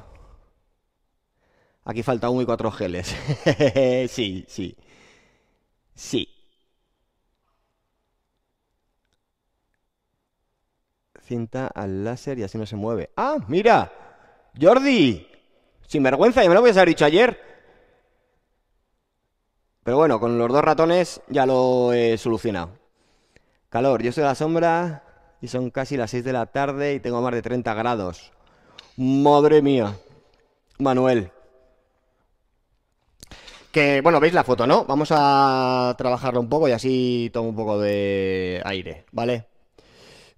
Aquí falta uno y cuatro geles. sí, sí. Sí. Cinta al láser y así no se mueve. ¡Ah, mira! ¡Jordi! Sin vergüenza, ya me lo voy a haber dicho ayer. Pero bueno, con los dos ratones ya lo he solucionado. Calor, yo soy a la sombra y son casi las 6 de la tarde y tengo más de 30 grados. Madre mía. Manuel, que, bueno, veis la foto, ¿no? Vamos a trabajarlo un poco y así tomo un poco de aire, ¿vale?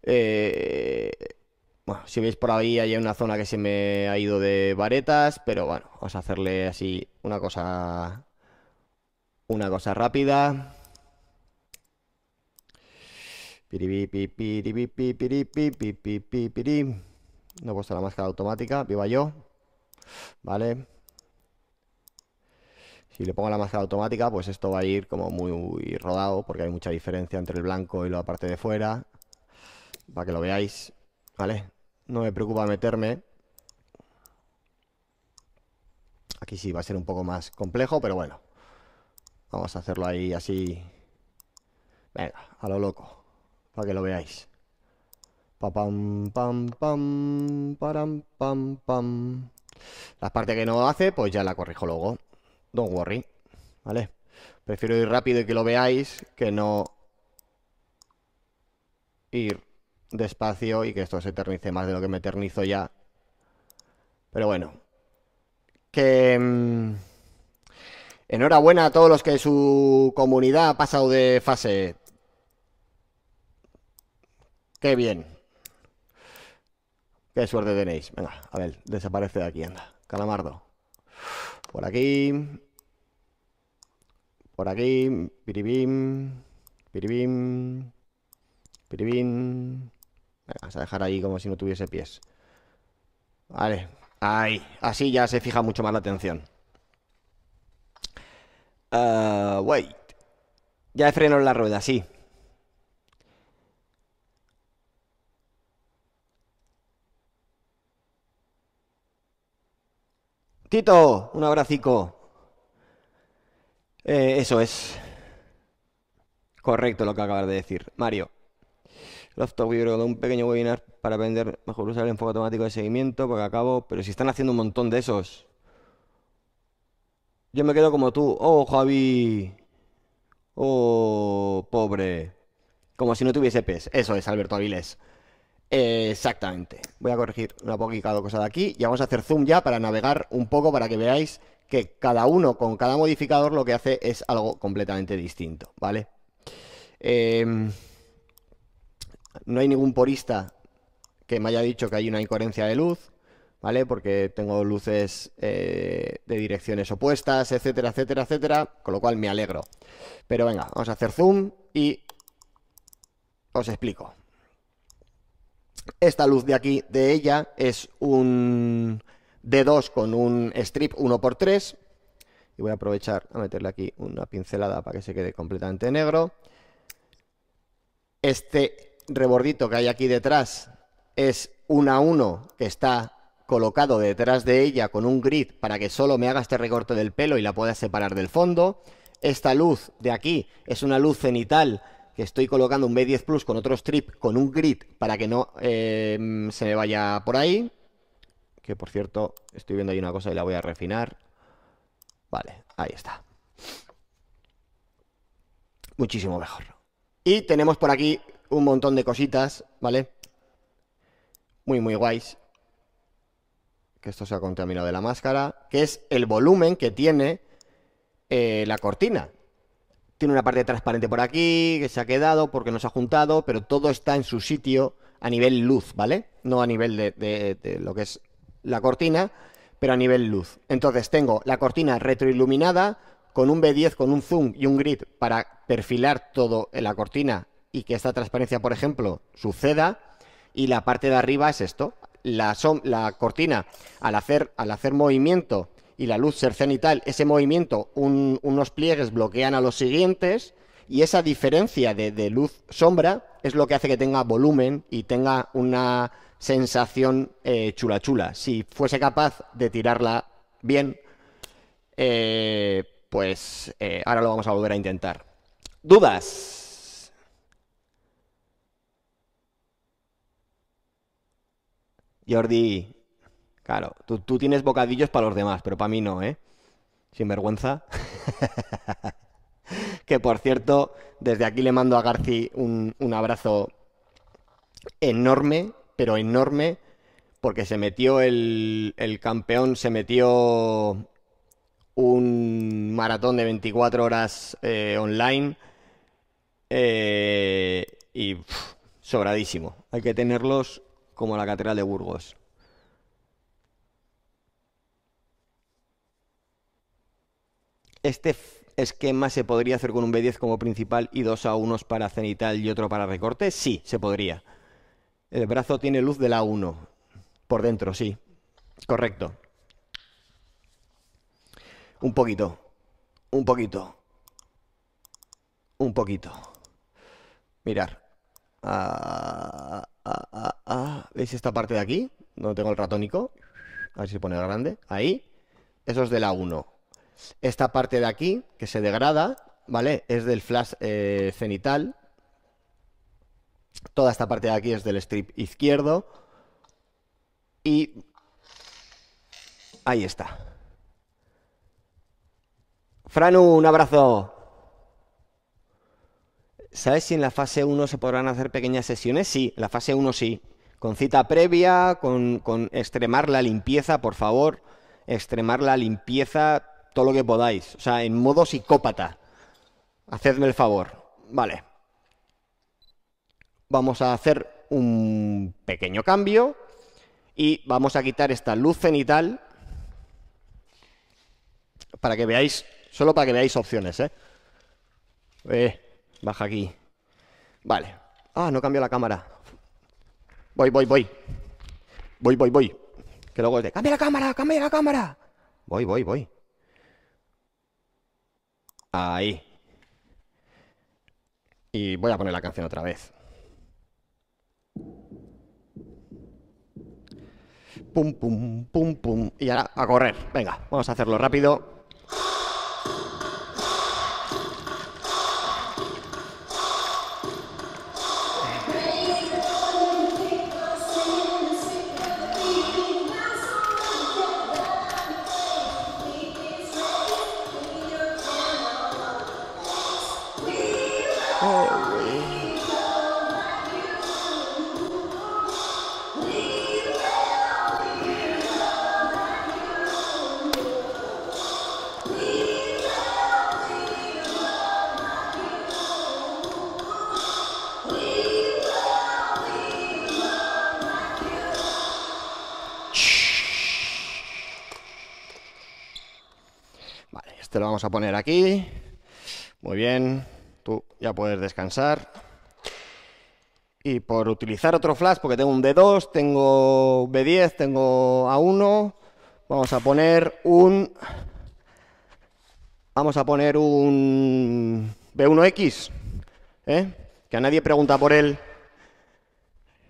Eh, bueno, si veis por ahí hay una zona que se me ha ido de varetas, pero bueno, vamos a hacerle así una cosa... Una cosa rápida. No he puesto la máscara automática, viva yo. Vale. Si le pongo la máscara automática, pues esto va a ir como muy, rodado, porque hay mucha diferencia entre el blanco y la parte de fuera. Para que lo veáis, ¿vale? No me preocupa meterme. Aquí sí va a ser un poco más complejo, pero bueno. Vamos a hacerlo ahí así. Venga, a lo loco. Para que lo veáis. Pa pam pam pam pam pam. La parte que no hace, pues ya la corrijo luego don't worry, ¿vale? Prefiero ir rápido y que lo veáis que no ir despacio y que esto se eternice más de lo que me eternizo ya. Pero bueno, que... Mm, enhorabuena a todos los que su comunidad ha pasado de fase. Qué bien. Qué suerte tenéis. Venga, a ver, desaparece de aquí, anda. Calamardo. Por aquí. Por aquí. Piribim. Piribim. Piribim. Vamos a dejar ahí como si no tuviese pies. Vale. Ahí. Así ya se fija mucho más la atención. Ah, wait. Ya freno la rueda, sí. Tito, un abracico. Eh, eso es. Correcto lo que acabas de decir. Mario. Lo yo un pequeño webinar para aprender mejor usar el enfoque automático de seguimiento, porque acabo. Pero si están haciendo un montón de esos. Yo me quedo como tú. Oh, Javi. Oh, pobre. Como si no tuviese PES. Eso es, Alberto Avilés exactamente. Voy a corregir una poquita cosa de aquí y vamos a hacer zoom ya para navegar un poco para que veáis que cada uno con cada modificador lo que hace es algo completamente distinto, ¿vale? Em, no hay ningún porista que me haya dicho que hay una incoherencia de luz, ¿vale? Porque tengo luces eh, de direcciones opuestas, etcétera, etcétera, etcétera, con lo cual me alegro. Pero venga, vamos a hacer zoom y os explico. Esta luz de aquí, de ella, es un D2 con un strip 1x3. Y voy a aprovechar a meterle aquí una pincelada para que se quede completamente negro. Este rebordito que hay aquí detrás es una 1 que está colocado detrás de ella con un grid para que solo me haga este recorte del pelo y la pueda separar del fondo. Esta luz de aquí es una luz cenital que estoy colocando un B10 Plus con otro strip, con un grid, para que no em, se me vaya por ahí. Que por cierto, estoy viendo ahí una cosa y la voy a refinar. Vale, ahí está. Muchísimo mejor. Y tenemos por aquí un montón de cositas, ¿vale? Muy, muy guays. Que esto se ha contaminado de la máscara. Que es el volumen que tiene eh, la cortina tiene una parte transparente por aquí, que se ha quedado porque no se ha juntado, pero todo está en su sitio a nivel luz, ¿vale? No a nivel de, lo que es la cortina, pero a nivel luz. Entonces tengo la cortina retroiluminada con un B10, con un zoom y un grid para perfilar todo en la cortina y que esta transparencia, por ejemplo, suceda. Y la parte de arriba es esto. La, la cortina, al hacer, al hacer movimiento, y la luz ser cenital, ese movimiento, unos pliegues bloquean a los siguientes y esa diferencia de, luz-sombra es lo que hace que tenga volumen y tenga una sensación eh, chula chula. Si fuese capaz de tirarla bien, eh, pues eh, ahora lo vamos a volver a intentar. ¿Dudas? Jordi, Claro, tú, tienes bocadillos para los demás, pero para mí no, ¿eh? Sin vergüenza. que por cierto, desde aquí le mando a Garci un, abrazo enorme, pero enorme, porque se metió el, el campeón, se metió un maratón de 24 horas eh, online eh, y sobradísimo. Hay que tenerlos como la Catedral de Burgos. Este esquema se podría hacer con un B10 como principal y dos a s para cenital y otro para recorte. Sí, se podría. El brazo tiene luz de la 1 Por dentro, sí. Correcto. Un poquito. Un poquito. Un poquito. Mirar. Ah, ah, ah, ¿Veis esta parte de aquí? Donde tengo el ratónico. A ver si se pone grande. Ahí. Eso es de A1. Esta parte de aquí, que se degrada, ¿vale? Es del flash eh, cenital. Toda esta parte de aquí es del strip izquierdo. Y ahí está. Franu, un abrazo. ¿Sabes si en la fase 1 se podrán hacer pequeñas sesiones? Sí, la fase 1 sí. Con cita previa, con, con extremar la limpieza, por favor. Extremar la limpieza todo lo que podáis. O sea, en modo psicópata. Hacedme el favor. Vale. Vamos a hacer un pequeño cambio. Y vamos a quitar esta luz cenital. Para que veáis. Solo para que veáis opciones, ¿eh? eh baja aquí. Vale. Ah, no cambio la cámara. Voy, voy, voy. Voy, voy, voy. Que luego es ¡Cambia la cámara! ¡Cambia la cámara! Voy, voy, voy. Ahí. Y voy a poner la canción otra vez. Pum, pum, pum, pum. Y ahora a correr. Venga, vamos a hacerlo rápido. poner aquí. Muy bien, tú ya puedes descansar. Y por utilizar otro flash, porque tengo un D2, tengo B10, tengo A1, vamos a poner un... Vamos a poner un B1X, x ¿eh? que a nadie pregunta por él.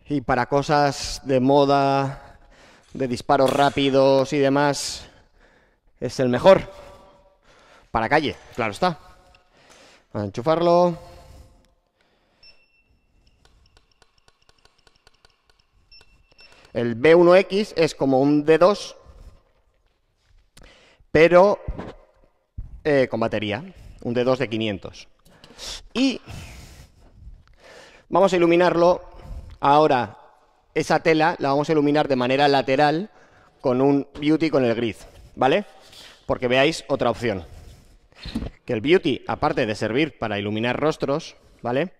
Y para cosas de moda, de disparos rápidos y demás, es el mejor. Para calle, claro está. Vamos a enchufarlo. El B1X es como un D2, pero eh, con batería. Un D2 de 500. Y vamos a iluminarlo. Ahora, esa tela la vamos a iluminar de manera lateral con un beauty con el grid, ¿vale? Porque veáis otra opción que el beauty, aparte de servir para iluminar rostros, ¿vale?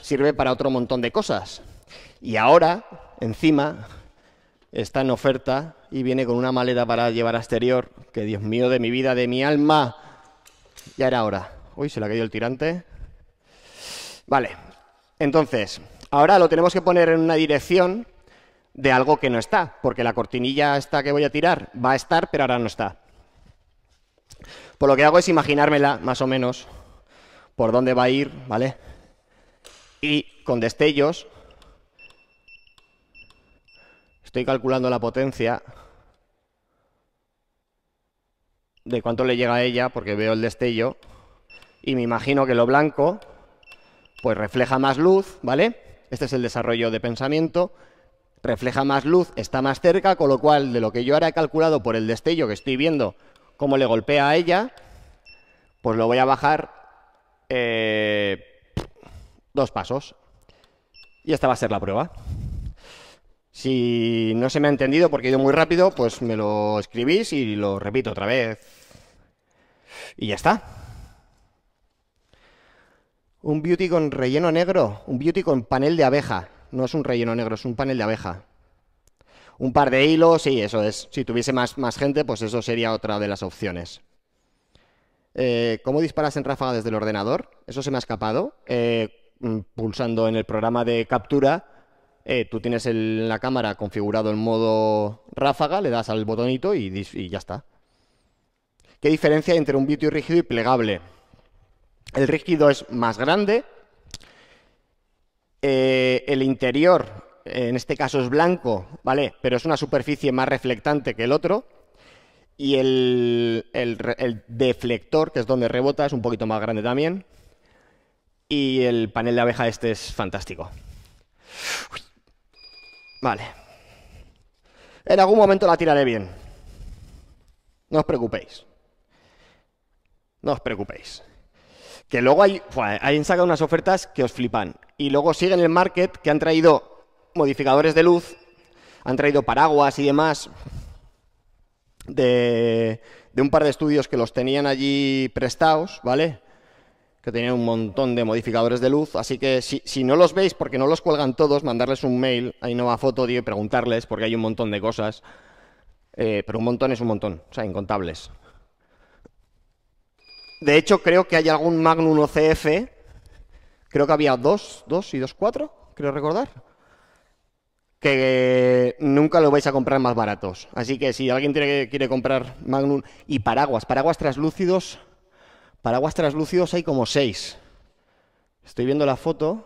Sirve para otro montón de cosas. Y ahora, encima, está en oferta y viene con una maleta para llevar a exterior, que Dios mío de mi vida, de mi alma, ya era hora. Uy, se le ha caído el tirante. Vale, entonces, ahora lo tenemos que poner en una dirección de algo que no está, porque la cortinilla esta que voy a tirar va a estar, pero ahora no está. Por lo que hago es imaginármela, más o menos, por dónde va a ir, ¿vale? Y con destellos, estoy calculando la potencia de cuánto le llega a ella, porque veo el destello, y me imagino que lo blanco, pues refleja más luz, ¿vale? Este es el desarrollo de pensamiento, refleja más luz, está más cerca, con lo cual de lo que yo ahora he calculado por el destello que estoy viendo como le golpea a ella, pues lo voy a bajar eh, dos pasos. Y esta va a ser la prueba. Si no se me ha entendido porque he ido muy rápido, pues me lo escribís y lo repito otra vez. Y ya está. Un beauty con relleno negro, un beauty con panel de abeja. No es un relleno negro, es un panel de abeja un par de hilos sí, eso es. Si tuviese más, más gente, pues eso sería otra de las opciones. Eh, ¿Cómo disparas en ráfaga desde el ordenador? Eso se me ha escapado. Eh, mm, pulsando en el programa de captura, eh, tú tienes la cámara configurado en modo ráfaga, le das al botonito y, ya está. ¿Qué diferencia hay entre un vídeo rígido y plegable? El rígido es más grande, el interior en este caso es blanco, ¿vale? Pero es una superficie más reflectante que el otro. Y el, deflector, que es donde rebota, es un poquito más grande también. Y el panel de abeja este es fantástico. Vale. En algún momento la tiraré bien. No os preocupéis. No os preocupéis. Que luego hay, Hay hay sacado unas ofertas que os flipan. Y luego siguen el market que han traído modificadores de luz, han traído paraguas y demás de, un par de estudios que los tenían allí prestados, ¿vale? Que tenían un montón de modificadores de luz, así que si, no los veis, porque no los cuelgan todos, mandarles un mail a Innova Foto y preguntarles, porque hay un montón de cosas, eh, pero un montón es un montón, o sea, incontables. De hecho, creo que hay algún Magnum OCF, creo que había dos, dos y dos, cuatro, creo recordar que nunca lo vais a comprar más baratos. Así que si alguien quiere comprar Magnum y paraguas, paraguas translúcidos, paraguas translúcidos hay como seis. Estoy viendo la foto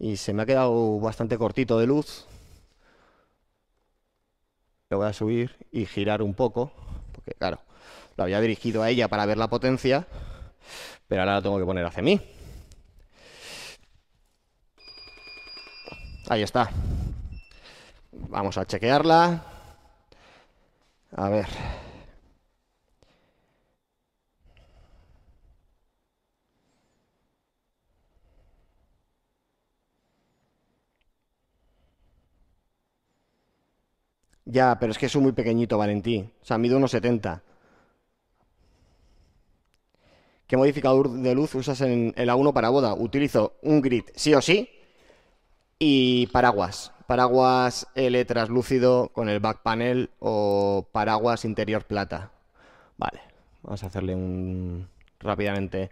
y se me ha quedado bastante cortito de luz. Lo voy a subir y girar un poco, porque claro, lo había dirigido a ella para ver la potencia, pero ahora lo tengo que poner hacia mí. Ahí está. Vamos a chequearla. A ver. Ya, pero es que es un muy pequeñito, Valentín. O sea, mide unos 70. ¿Qué modificador de luz usas en el A1 para boda? Utilizo un grid sí o sí y paraguas. Paraguas eh, L traslúcido con el back panel o paraguas interior plata. Vale, vamos a hacerle un rápidamente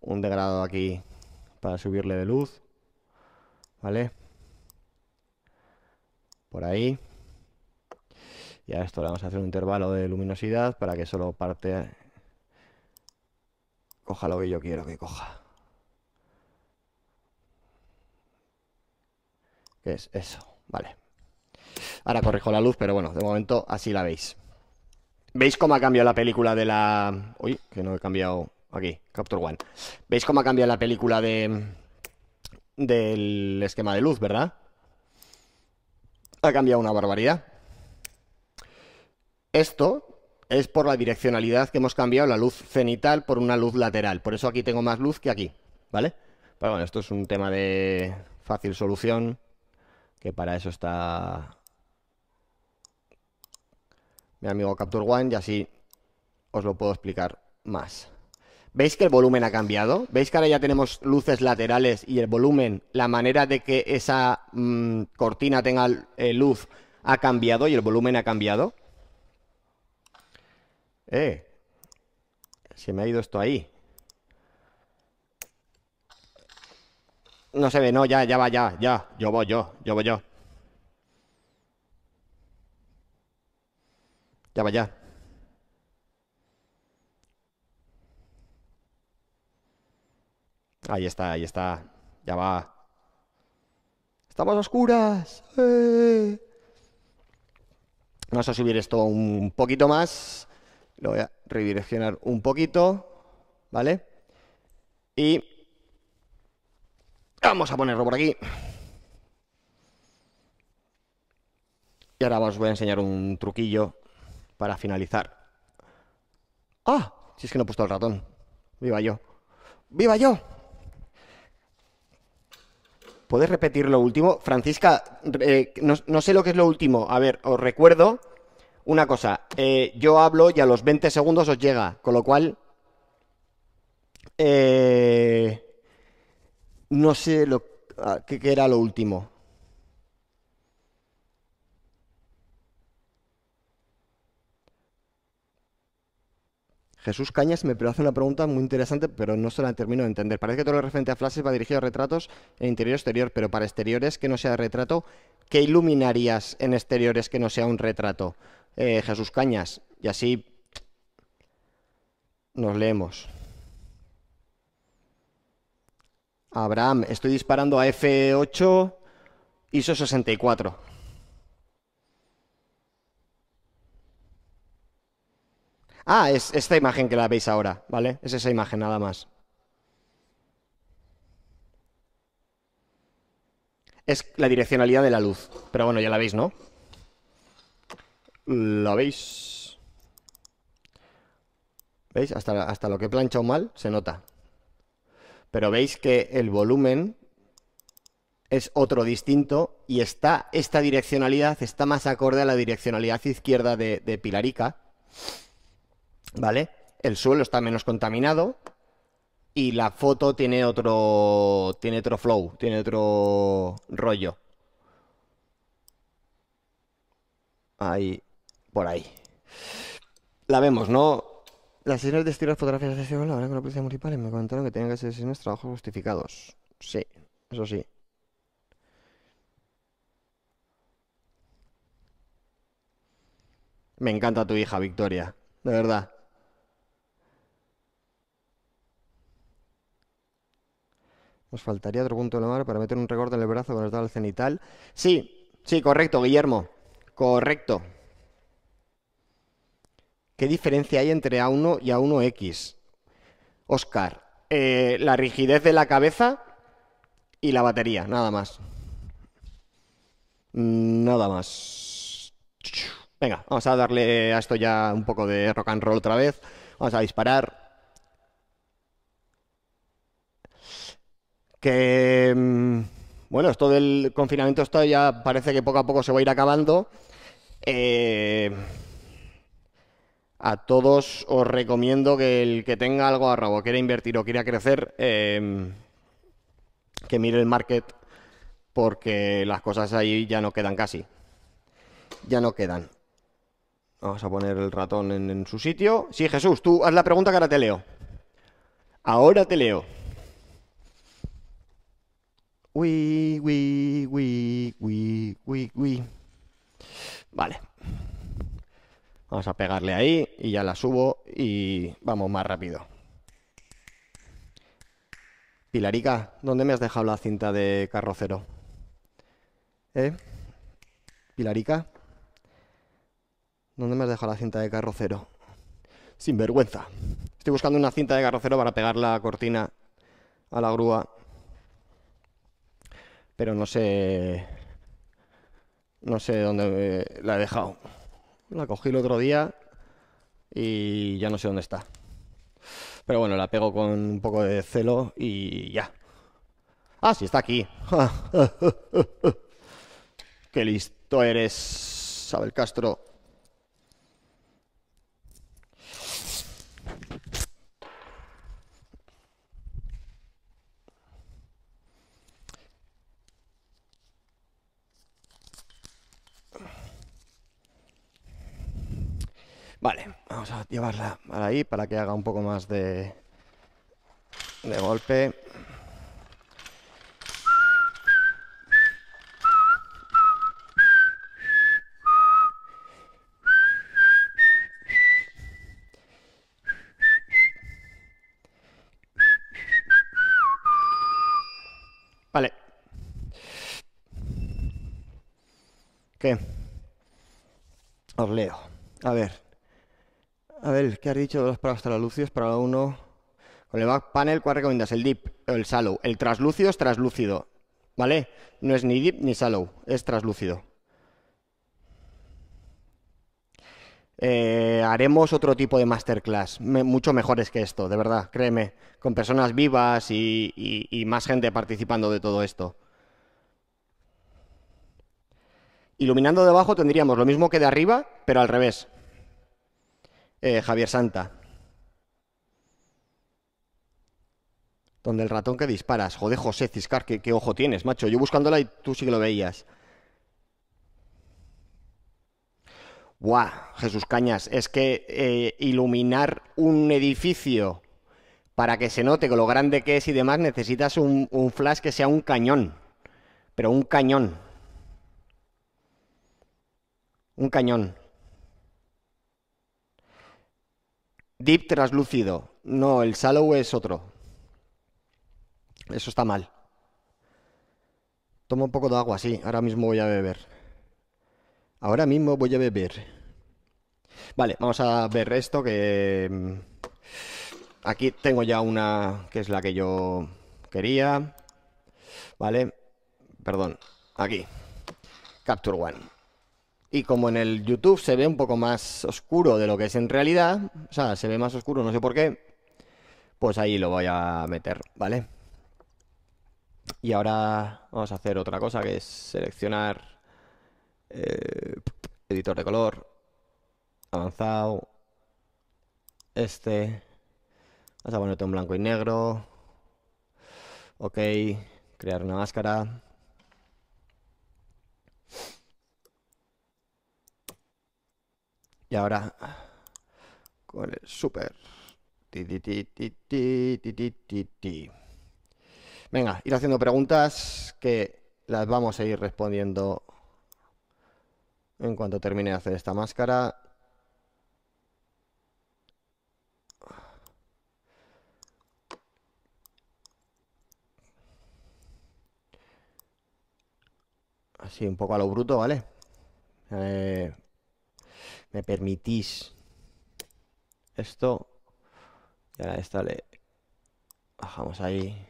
un degrado aquí para subirle de luz. Vale. Por ahí. Y a esto le vamos a hacer un intervalo de luminosidad para que solo parte coja lo que yo quiero que coja. que es eso, vale. Ahora corrijo la luz, pero bueno, de momento así la veis. ¿Veis cómo ha cambiado la película de la... Uy, que no he cambiado aquí, Capture One. ¿Veis cómo ha cambiado la película de... del esquema de luz, verdad? Ha cambiado una barbaridad. Esto es por la direccionalidad que hemos cambiado la luz cenital por una luz lateral. Por eso aquí tengo más luz que aquí, ¿vale? Pero bueno, esto es un tema de fácil solución que para eso está mi amigo Capture One y así os lo puedo explicar más. ¿Veis que el volumen ha cambiado? ¿Veis que ahora ya tenemos luces laterales y el volumen, la manera de que esa mm, cortina tenga eh, luz ha cambiado y el volumen ha cambiado? Eh, se me ha ido esto ahí. No se ve, no, ya, ya va, ya, ya. Yo voy, yo, yo voy, yo. Ya va, ya. Ahí está, ahí está. Ya va. Estamos a oscuras. Eh. Vamos a subir esto un poquito más. Lo voy a redireccionar un poquito. ¿Vale? Y Vamos a ponerlo por aquí. Y ahora os voy a enseñar un truquillo para finalizar. ¡Ah! Si es que no he puesto el ratón. ¡Viva yo! ¡Viva yo! ¿Puedes repetir lo último? Francisca, eh, no, sé lo que es lo último. A ver, os recuerdo una cosa. Eh, yo hablo y a los 20 segundos os llega, con lo cual... Eh no sé lo, ah, qué era lo último. Jesús Cañas me hace una pregunta muy interesante, pero no se la termino de entender. Parece que todo lo referente a flashes va dirigido a retratos en interior-exterior, pero para exteriores que no sea retrato, ¿qué iluminarías en exteriores que no sea un retrato? Eh, Jesús Cañas, y así nos leemos. Abraham, estoy disparando a F8, ISO 64. Ah, es esta imagen que la veis ahora, ¿vale? Es esa imagen nada más. Es la direccionalidad de la luz. Pero bueno, ya la veis, ¿no? La veis. ¿Veis? Hasta, hasta lo que he planchado mal se nota. Pero veis que el volumen es otro distinto y está esta direccionalidad está más acorde a la direccionalidad izquierda de, Pilarica. ¿Vale? El suelo está menos contaminado y la foto tiene otro tiene otro flow, tiene otro rollo. Ahí por ahí. La vemos, ¿no? Las señales de estirar fotografías de Seoul hablaron con la policía municipal y me comentaron que tenían que ser sesiones trabajos justificados. Sí, eso sí. Me encanta tu hija, Victoria. De verdad. Nos faltaría otro punto de la mano para meter un recorte en el brazo estaba el cenital. Sí, sí, correcto, Guillermo. Correcto. ¿Qué diferencia hay entre A1 y A1X? Oscar, eh, la rigidez de la cabeza y la batería, nada más. Mm, nada más. Venga, vamos a darle a esto ya un poco de rock and roll otra vez. Vamos a disparar. Que... Mm, bueno, esto del confinamiento esto ya parece que poco a poco se va a ir acabando. Eh a todos os recomiendo que el que tenga algo a rabo, quiera invertir o quiera crecer, em, que mire el market porque las cosas ahí ya no quedan casi. Ya no quedan. Vamos a poner el ratón en, su sitio. Sí, Jesús, tú haz la pregunta que ahora te leo. Ahora te leo. Uy, uy, uy, uy, uy, uy. Vale. Vamos a pegarle ahí y ya la subo y vamos más rápido. Pilarica, ¿dónde me has dejado la cinta de carrocero? ¿Eh? Pilarica, ¿dónde me has dejado la cinta de carrocero? Sin vergüenza. Estoy buscando una cinta de carrocero para pegar la cortina a la grúa. Pero no sé... No sé dónde eh, la he dejado. La cogí el otro día y ya no sé dónde está. Pero bueno, la pego con un poco de celo y ya. Ah, sí, está aquí. Qué listo eres, Abel Castro. Vale, vamos a llevarla para ahí para que haga un poco más de, de golpe. Vale. ¿Qué? Os leo. A ver. A ver, ¿qué has dicho de las palabras traslúcidos? Para uno, con el back panel, ¿cuál recomiendas? ¿El dip o el shallow? El traslúcido es traslúcido, ¿vale? No es ni dip ni shallow, es traslúcido. Eh, haremos otro tipo de masterclass, mucho mejores que esto, de verdad, créeme, con personas vivas y, y más gente participando de todo esto. Iluminando de abajo tendríamos lo mismo que de arriba, pero al revés. Eh, Javier Santa. Donde el ratón que disparas. Joder, José Ciscar, qué, ojo tienes, macho. Yo buscándola y tú sí que lo veías. ¡Guau! Jesús Cañas, es que eh, iluminar un edificio para que se note con lo grande que es y demás, necesitas un, un flash que sea un cañón. Pero un cañón. Un cañón. Deep traslúcido. No, el shallow es otro. Eso está mal. Tomo un poco de agua, sí. Ahora mismo voy a beber. Ahora mismo voy a beber. Vale, vamos a ver esto que... Mm, aquí tengo ya una que es la que yo quería. Vale. Perdón. Aquí. Capture One. Y como en el YouTube se ve un poco más oscuro de lo que es en realidad, o sea, se ve más oscuro, no sé por qué, pues ahí lo voy a meter, ¿vale? Y ahora vamos a hacer otra cosa, que es seleccionar eh, editor de color, avanzado, este, vamos a ponerte un blanco y negro, ok, crear una máscara, Y ahora con el super. Venga, ir haciendo preguntas que las vamos a ir respondiendo en cuanto termine de hacer esta máscara. Así, un poco a lo bruto, ¿vale? Eh, me permitís esto. Y ahora le bajamos ahí.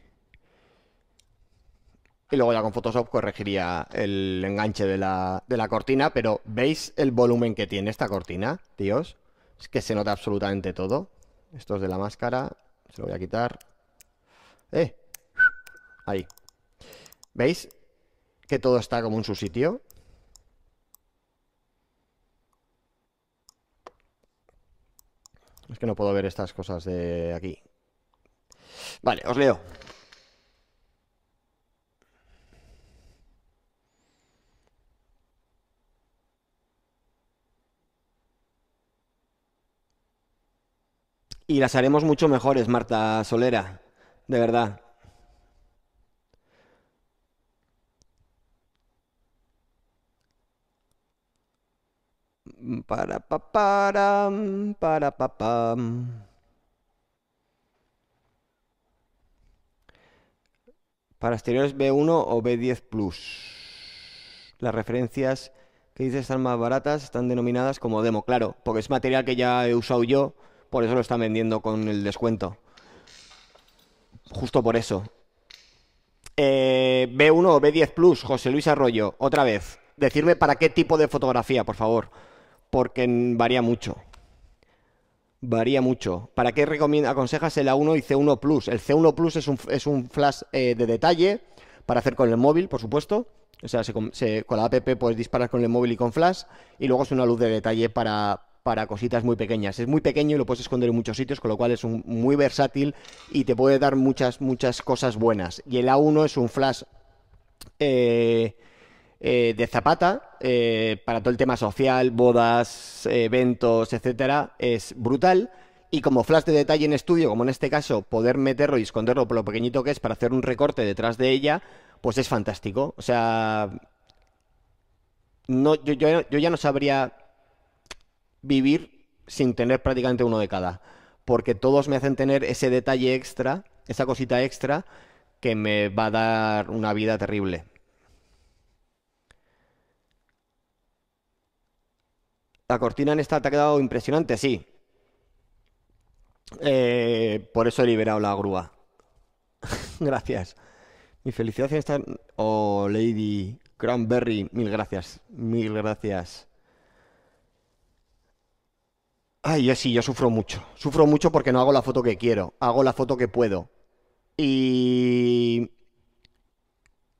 Y luego ya con Photoshop corregiría el enganche de la, cortina, pero ¿veis el volumen que tiene esta cortina, tíos? Es que se nota absolutamente todo. Esto es de la máscara, se lo voy a quitar. ¡Eh! Ahí. ¿Veis? Que todo está como en su sitio. Es que no puedo ver estas cosas de aquí. Vale, os leo. Y las haremos mucho mejores, Marta Solera. De verdad. Para para Para exteriores B1 o B10 Plus. Las referencias que dices están más baratas están denominadas como demo, claro, porque es material que ya he usado yo, por eso lo están vendiendo con el descuento. Justo por eso. Eh, B1 o B10 Plus, José Luis Arroyo, otra vez. Decirme para qué tipo de fotografía, por favor porque varía mucho. Varía mucho. ¿Para qué aconsejas el A1 y C1 Plus? El C1 Plus es un, flash eh, de detalle para hacer con el móvil, por supuesto. O sea, con la app puedes disparar con el móvil y con flash. Y luego es una luz de detalle para, para cositas muy pequeñas. Es muy pequeño y lo puedes esconder en muchos sitios, con lo cual es muy versátil y te puede dar muchas, muchas cosas buenas. Y el A1 es un flash eh, eh, de Zapata eh, para todo el tema social, bodas, eventos, etcétera, es brutal. Y como flash de detalle en estudio, como en este caso, poder meterlo y esconderlo por lo pequeñito que es para hacer un recorte detrás de ella, pues es fantástico. O sea, no, yo ya no sabría vivir sin tener prácticamente uno de cada, porque todos me hacen tener ese detalle extra, esa cosita extra, que me va a dar una vida terrible. La cortina en esta te ha quedado impresionante, sí. Eh, por eso he liberado la grúa. gracias. Mi felicidad en esta... Oh, Lady Cranberry, mil gracias. Mil gracias. Ay, yo sí, yo sufro mucho. Sufro mucho porque no hago la foto que quiero. Hago la foto que puedo. Y...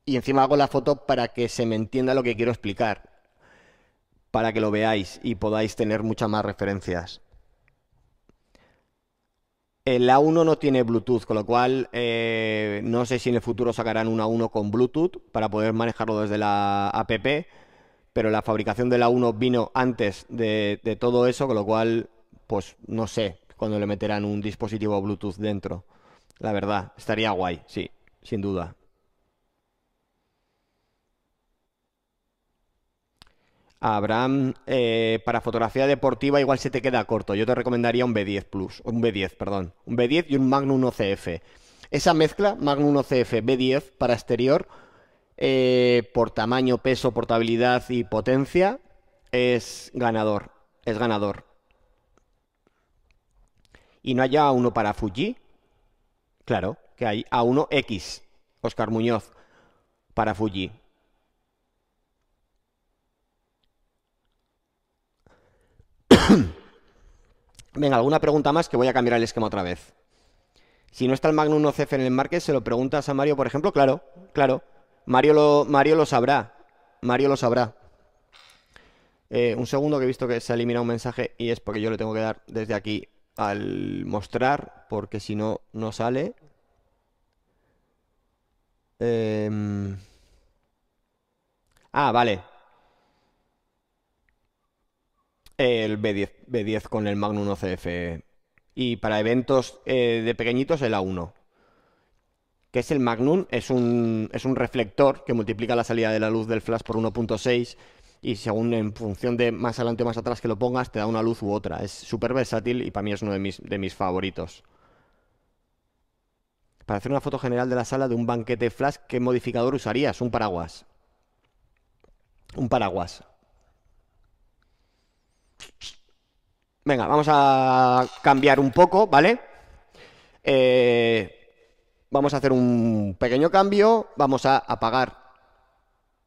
Y encima hago la foto para que se me entienda lo que quiero explicar para que lo veáis y podáis tener muchas más referencias. El A1 no tiene Bluetooth, con lo cual eh, no sé si en el futuro sacarán un A1 con Bluetooth para poder manejarlo desde la APP, pero la fabricación del A1 vino antes de, todo eso, con lo cual, pues no sé cuándo le meterán un dispositivo Bluetooth dentro. La verdad, estaría guay, sí, sin duda. Abraham, eh, para fotografía deportiva igual se te queda corto. Yo te recomendaría un B10 Plus, un B10, perdón, un B10 y un Magnum 1CF. Esa mezcla, Magnum 1CF, B10 para exterior, eh, por tamaño, peso, portabilidad y potencia, es ganador. Es ganador. ¿Y no haya uno para Fuji? Claro, que hay A1X, Oscar Muñoz, para Fuji. Venga, alguna pregunta más que voy a cambiar el esquema otra vez. Si no está el Magnum 1CF en el market, ¿se lo preguntas a Mario, por ejemplo? Claro, claro. Mario lo, Mario lo sabrá. Mario lo sabrá. Eh, un segundo que he visto que se ha eliminado un mensaje y es porque yo le tengo que dar desde aquí al mostrar, porque si no, no sale. Em, ah, vale. El B10, con el Magnum OCF. E. Y para eventos eh, de pequeñitos, el A1. Que es el Magnum, es un, reflector que multiplica la salida de la luz del flash por 1.6 y según en función de más adelante o más atrás que lo pongas, te da una luz u otra. Es súper versátil y para mí es uno de mis, de mis favoritos. Para hacer una foto general de la sala de un banquete flash, ¿qué modificador usarías? Un paraguas. Un paraguas. Venga, vamos a cambiar un poco, ¿vale? Eh, vamos a hacer un pequeño cambio. Vamos a apagar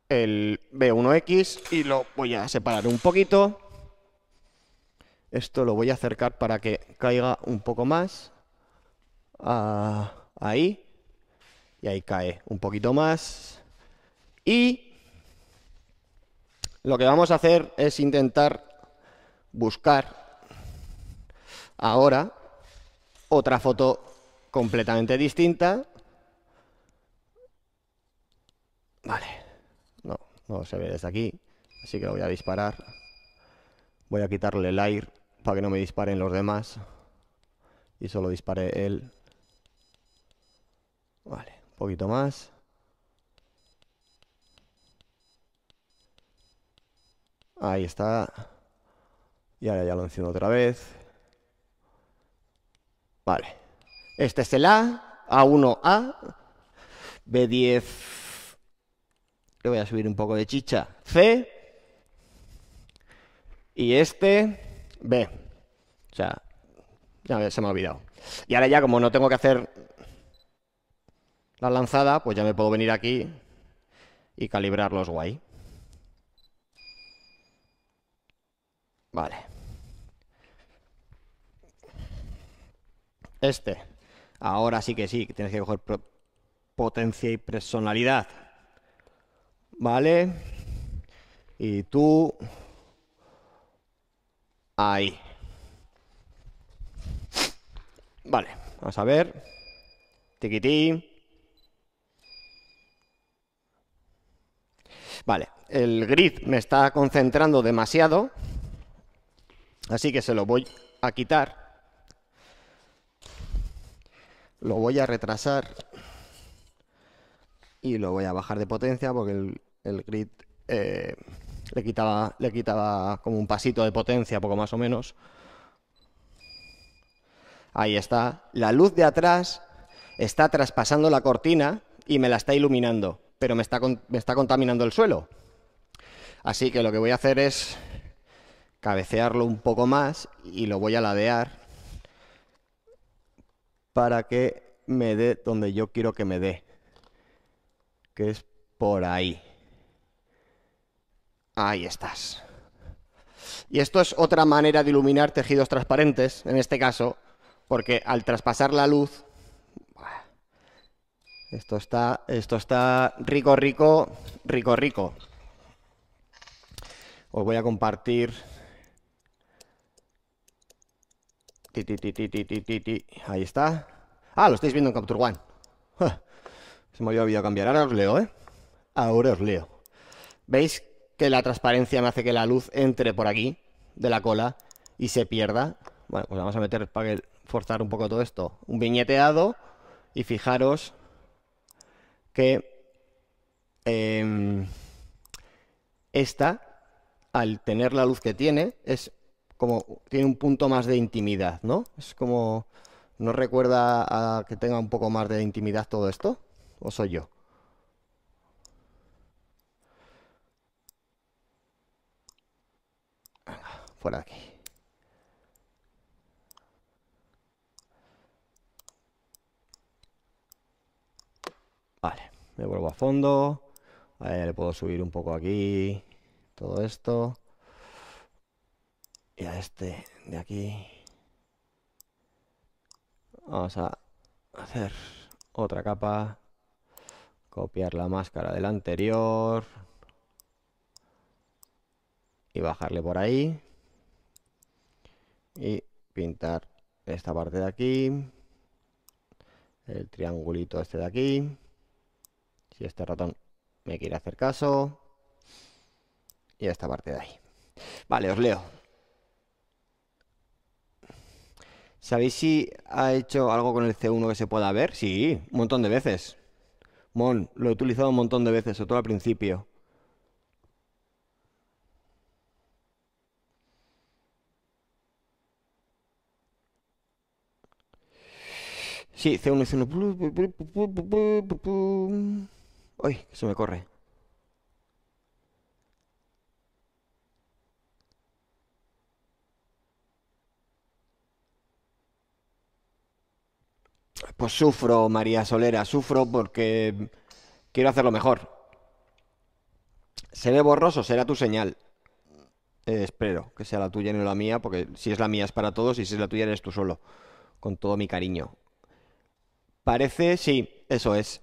el B1X y lo voy a separar un poquito. Esto lo voy a acercar para que caiga un poco más. Ah, ahí. Y ahí cae un poquito más. Y lo que vamos a hacer es intentar buscar ahora otra foto completamente distinta. Vale, no, no se ve desde aquí, así que lo voy a disparar. Voy a quitarle el aire para que no me disparen los demás. Y solo dispare él. Vale, un poquito más. Ahí está. Y ahora ya lo enciendo otra vez. Vale. Este es el A, A1A, B10. Le voy a subir un poco de chicha. C. Y este, B. O sea, ya se me ha olvidado. Y ahora ya, como no tengo que hacer la lanzada, pues ya me puedo venir aquí y calibrar los guay. Vale. Este. Ahora sí que sí, que tienes que coger potencia y personalidad. ¿Vale? Y tú... Ahí. Vale, vamos a ver. Tiquití. Vale, el grid me está concentrando demasiado. Así que se lo voy a quitar. Lo voy a retrasar. Y lo voy a bajar de potencia porque el, grid eh, le, quitaba, le quitaba como un pasito de potencia, poco más o menos. Ahí está. La luz de atrás está traspasando la cortina y me la está iluminando, pero me está, me está contaminando el suelo. Así que lo que voy a hacer es cabecearlo un poco más y lo voy a ladear para que me dé donde yo quiero que me dé, que es por ahí. Ahí estás. Y esto es otra manera de iluminar tejidos transparentes, en este caso, porque al traspasar la luz, esto está, esto está rico, rico, rico, rico. Os voy a compartir Ahí está. Ah, lo estáis viendo en Capture One. Se me había olvidado cambiar. Ahora os leo, ¿eh? Ahora os leo. ¿Veis que la transparencia me hace que la luz entre por aquí, de la cola, y se pierda? Bueno, pues vamos a meter para forzar un poco todo esto. Un viñeteado. Y fijaros que em, esta, al tener la luz que tiene, es como tiene un punto más de intimidad, ¿no? Es como no recuerda a que tenga un poco más de intimidad todo esto, o soy yo. Venga, fuera aquí. Vale, me vuelvo a fondo. A le puedo subir un poco aquí. Todo esto y a este de aquí. Vamos a hacer otra capa. Copiar la máscara del anterior. Y bajarle por ahí. Y pintar esta parte de aquí. El triangulito este de aquí. Si este ratón me quiere hacer caso. Y esta parte de ahí. Vale, os leo. ¿Sabéis si ha hecho algo con el C1 que se pueda ver? Sí, un montón de veces. Mon, lo he utilizado un montón de veces, sobre todo al principio. Sí, C1 y C1. Uy, se me corre. pues sufro, María Solera, sufro porque quiero hacerlo mejor. Se ve borroso, será tu señal. Eh, espero que sea la tuya y no la mía, porque si es la mía es para todos y si es la tuya eres tú solo. Con todo mi cariño. Parece, sí, eso es.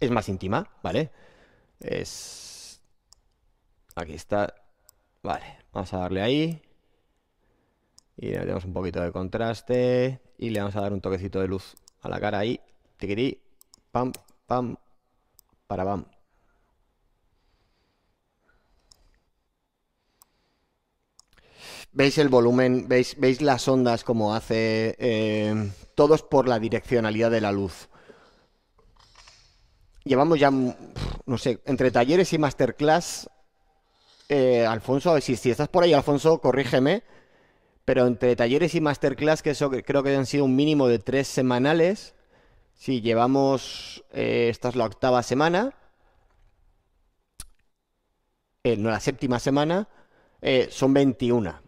Es más íntima, ¿vale? Es... Aquí está. Vale, vamos a darle ahí. Y le damos un poquito de contraste y le vamos a dar un toquecito de luz a la cara ahí, Tikiri. pam, pam, para pam. Veis el volumen, veis, veis las ondas como hace eh, todos por la direccionalidad de la luz. Llevamos ya, no sé, entre talleres y masterclass. Eh, Alfonso, si, si estás por ahí, Alfonso, corrígeme. Pero entre talleres y masterclass, que eso creo que han sido un mínimo de tres semanales. si llevamos. Eh, esta es la octava semana. Eh, no, la séptima semana. Eh, son 21.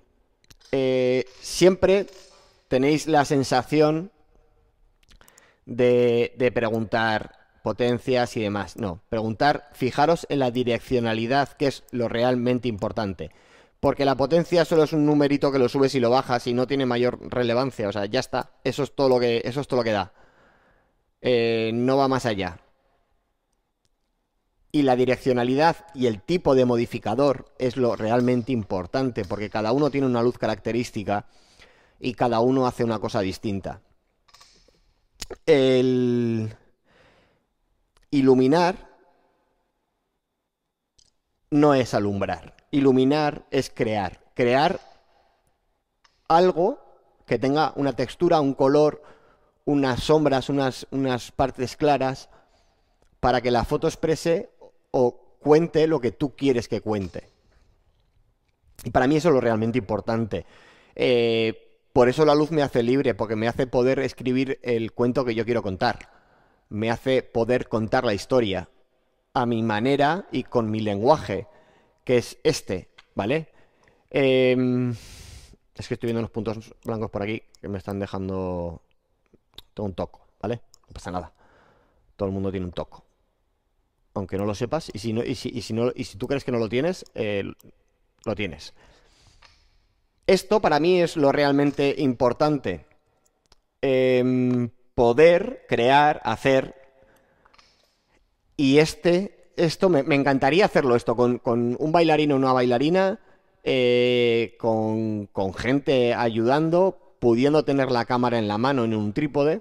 siempre tenéis la sensación de, de preguntar potencias y demás. No, preguntar, fijaros en la direccionalidad, que es lo realmente importante porque la potencia solo es un numerito que lo subes y lo bajas y no tiene mayor relevancia. O sea, ya está. Eso es todo lo que, eso es todo lo que da. Eh, no va más allá. Y la direccionalidad y el tipo de modificador es lo realmente importante, porque cada uno tiene una luz característica y cada uno hace una cosa distinta. El iluminar no es alumbrar iluminar es crear. Crear algo que tenga una textura, un color, unas sombras, unas, partes claras, para que la foto exprese o cuente lo que tú quieres que cuente. Y para mí eso es lo realmente importante. Eh, por eso la luz me hace libre, porque me hace poder escribir el cuento que yo quiero contar. Me hace poder contar la historia a mi manera y con mi lenguaje que es este, ¿vale? Em, es que estoy viendo unos puntos blancos por aquí que me están dejando... Tengo un toco, ¿vale? No pasa nada. Todo el mundo tiene un toco. Aunque no lo sepas, y si, no, si, tú crees que no lo tienes, eh, lo tienes. Esto para mí es lo realmente importante. Em, poder crear, hacer. Y este esto, me, encantaría hacerlo esto con, un bailarín o una bailarina, eh, con, gente ayudando, pudiendo tener la cámara en la mano en un trípode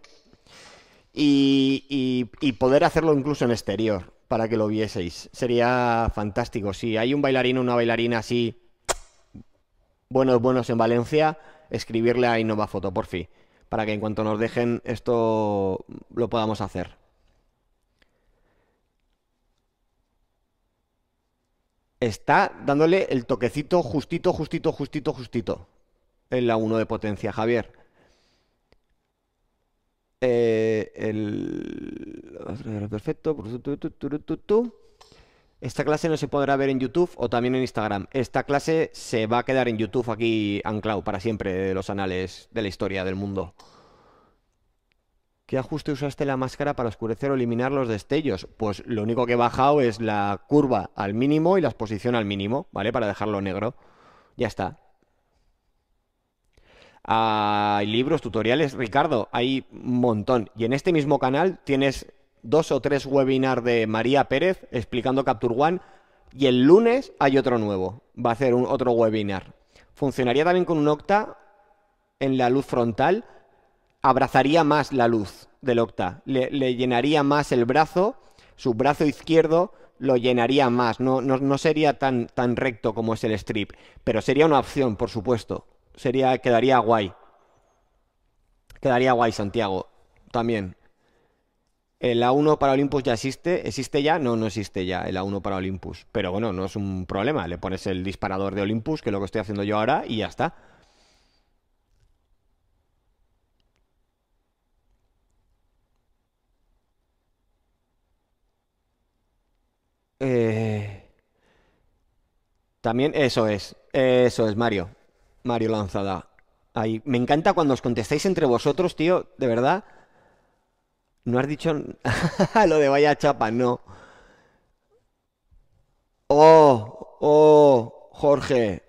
y, poder hacerlo incluso en exterior para que lo vieseis. Sería fantástico. Si hay un bailarín o una bailarina así, buenos, buenos en Valencia, escribirle a Innova Foto, por fin, para que en cuanto nos dejen esto lo podamos hacer. está dándole el toquecito justito, justito, justito, justito en la 1 de potencia, Javier. Eh, perfecto. Esta clase no se podrá ver en YouTube o también en Instagram. Esta clase se va a quedar en YouTube aquí anclado para siempre de los anales de la historia del mundo. ¿Qué ajuste usaste la máscara para oscurecer o eliminar los destellos? Pues lo único que he bajado es la curva al mínimo y la exposición al mínimo, ¿vale? Para dejarlo negro. Ya está. Hay libros, tutoriales, Ricardo, hay un montón. Y en este mismo canal tienes dos o tres webinars de María Pérez explicando Capture One. Y el lunes hay otro nuevo. Va a hacer otro webinar. Funcionaría también con un Octa en la luz frontal abrazaría más la luz del Octa, le, llenaría más el brazo, su brazo izquierdo lo llenaría más, no, sería tan, tan recto como es el strip, pero sería una opción, por supuesto. Sería, quedaría guay. Quedaría guay, Santiago, también. El A1 para Olympus ya existe, ¿existe ya? No, no existe ya el A1 para Olympus, pero bueno, no es un problema, le pones el disparador de Olympus, que es lo que estoy haciendo yo ahora, y ya está. Eh, también, eso es, eso es, Mario. Mario Lanzada. Ahí. Me encanta cuando os contestáis entre vosotros, tío, de verdad. No has dicho lo de vaya chapa, no. Oh, oh, Jorge.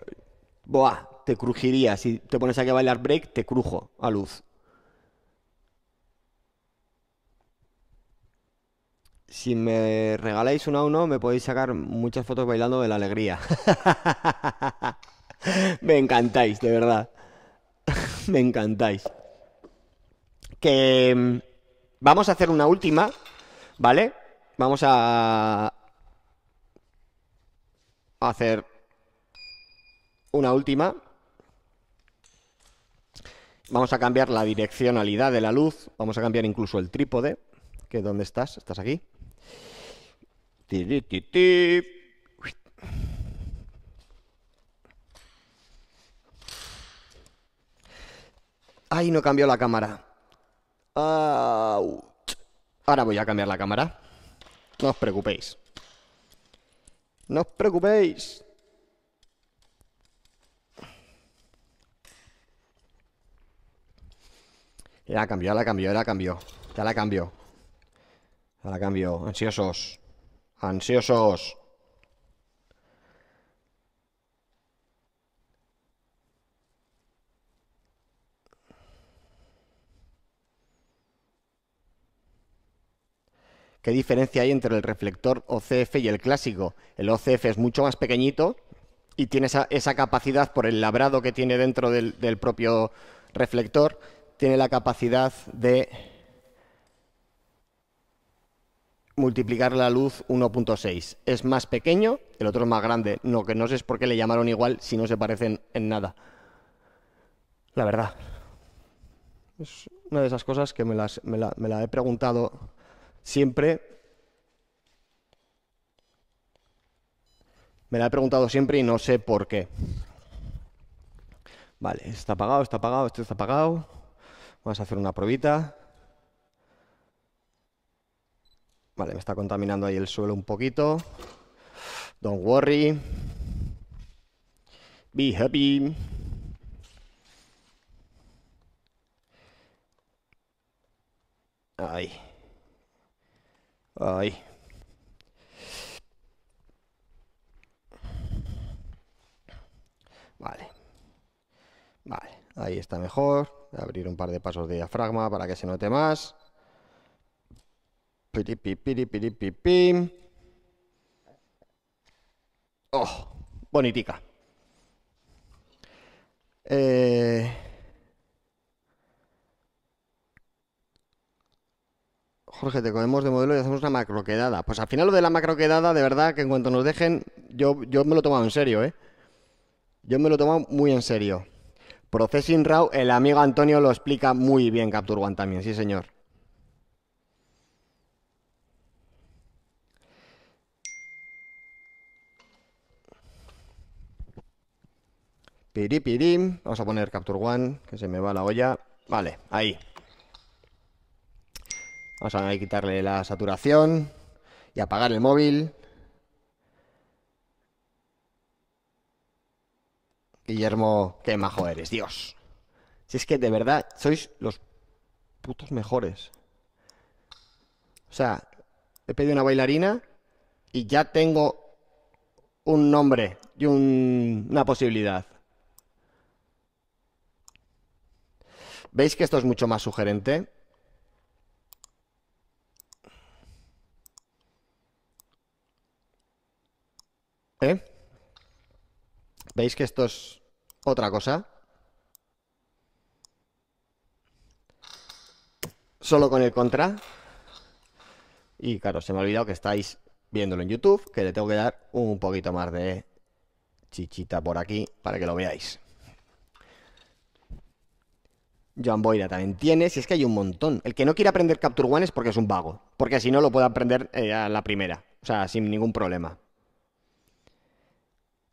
Buah, te crujiría. Si te pones aquí a bailar break, te crujo a luz. si me regaláis una a uno, me podéis sacar muchas fotos bailando de la alegría. me encantáis, de verdad. me encantáis. Que mm, vamos a hacer una última, ¿vale? Vamos a hacer una última. Vamos a cambiar la direccionalidad de la luz. Vamos a cambiar incluso el trípode. ¿Dónde estás? ¿Estás aquí? Ay, no cambió la cámara. Ahora voy a cambiar la cámara. No os preocupéis. No os preocupéis. Ya la cambió, ya la cambió, ya la cambió. Ya la cambió. Ya la cambió. Ansiosos. Ansiosos. ¿Qué diferencia hay entre el reflector OCF y el clásico? El OCF es mucho más pequeñito y tiene esa, capacidad, por el labrado que tiene dentro del propio reflector, tiene la capacidad de multiplicar la luz 1.6. Es más pequeño, el otro es más grande. No, que no sé es por qué le llamaron igual si no se parecen en nada. La verdad. Es una de esas cosas que me, las, me, la, he preguntado siempre. Me la he preguntado siempre y no sé por qué. Vale, está apagado, está apagado, esto está apagado. Vamos a hacer una probita. Vale, me está contaminando ahí el suelo un poquito. Don't worry. Be happy. Ay. Ay. Vale. Vale, ahí está mejor. Voy a abrir un par de pasos de diafragma para que se note más. Oh, bonitica. Eh... Jorge, te cogemos de modelo y hacemos una quedada Pues al final lo de la macro quedada, de verdad, que en cuanto nos dejen, yo, yo me lo he tomado en serio, ¿eh? Yo me lo he tomado muy en serio. Processing RAW, el amigo Antonio lo explica muy bien Capture One también, sí señor. Vamos a poner Capture One, que se me va la olla. Vale, ahí. Vamos a quitarle la saturación y apagar el móvil. Guillermo, qué majo eres, Dios. Si es que de verdad sois los putos mejores. O sea, he pedido una bailarina y ya tengo un nombre y una posibilidad. ¿Veis que esto es mucho más sugerente? ¿Eh? ¿Veis que esto es otra cosa? Solo con el contra. Y claro, se me ha olvidado que estáis viéndolo en YouTube, que le tengo que dar un poquito más de chichita por aquí para que lo veáis. Joan Boira también tiene, si es que hay un montón. El que no quiere aprender Capture One es porque es un vago, porque si no lo puede aprender eh, a la primera, o sea, sin ningún problema.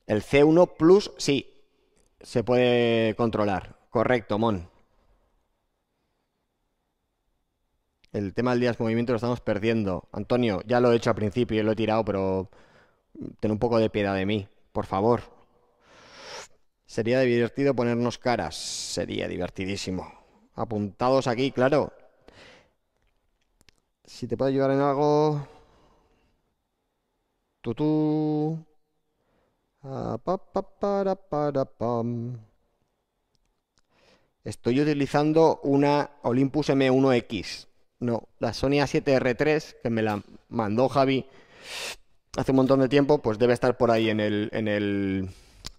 El C1 Plus, sí, se puede controlar. Correcto, Mon. El tema del día es movimiento lo estamos perdiendo. Antonio, ya lo he hecho al principio y lo he tirado, pero ten un poco de piedad de mí, por favor. Sería divertido ponernos caras. Sería divertidísimo apuntados aquí, claro. Si te puedo ayudar en algo. Tutú. Ah, Estoy utilizando una Olympus M1X. No, la Sony A7R3, que me la mandó Javi hace un montón de tiempo, pues debe estar por ahí en el, en el.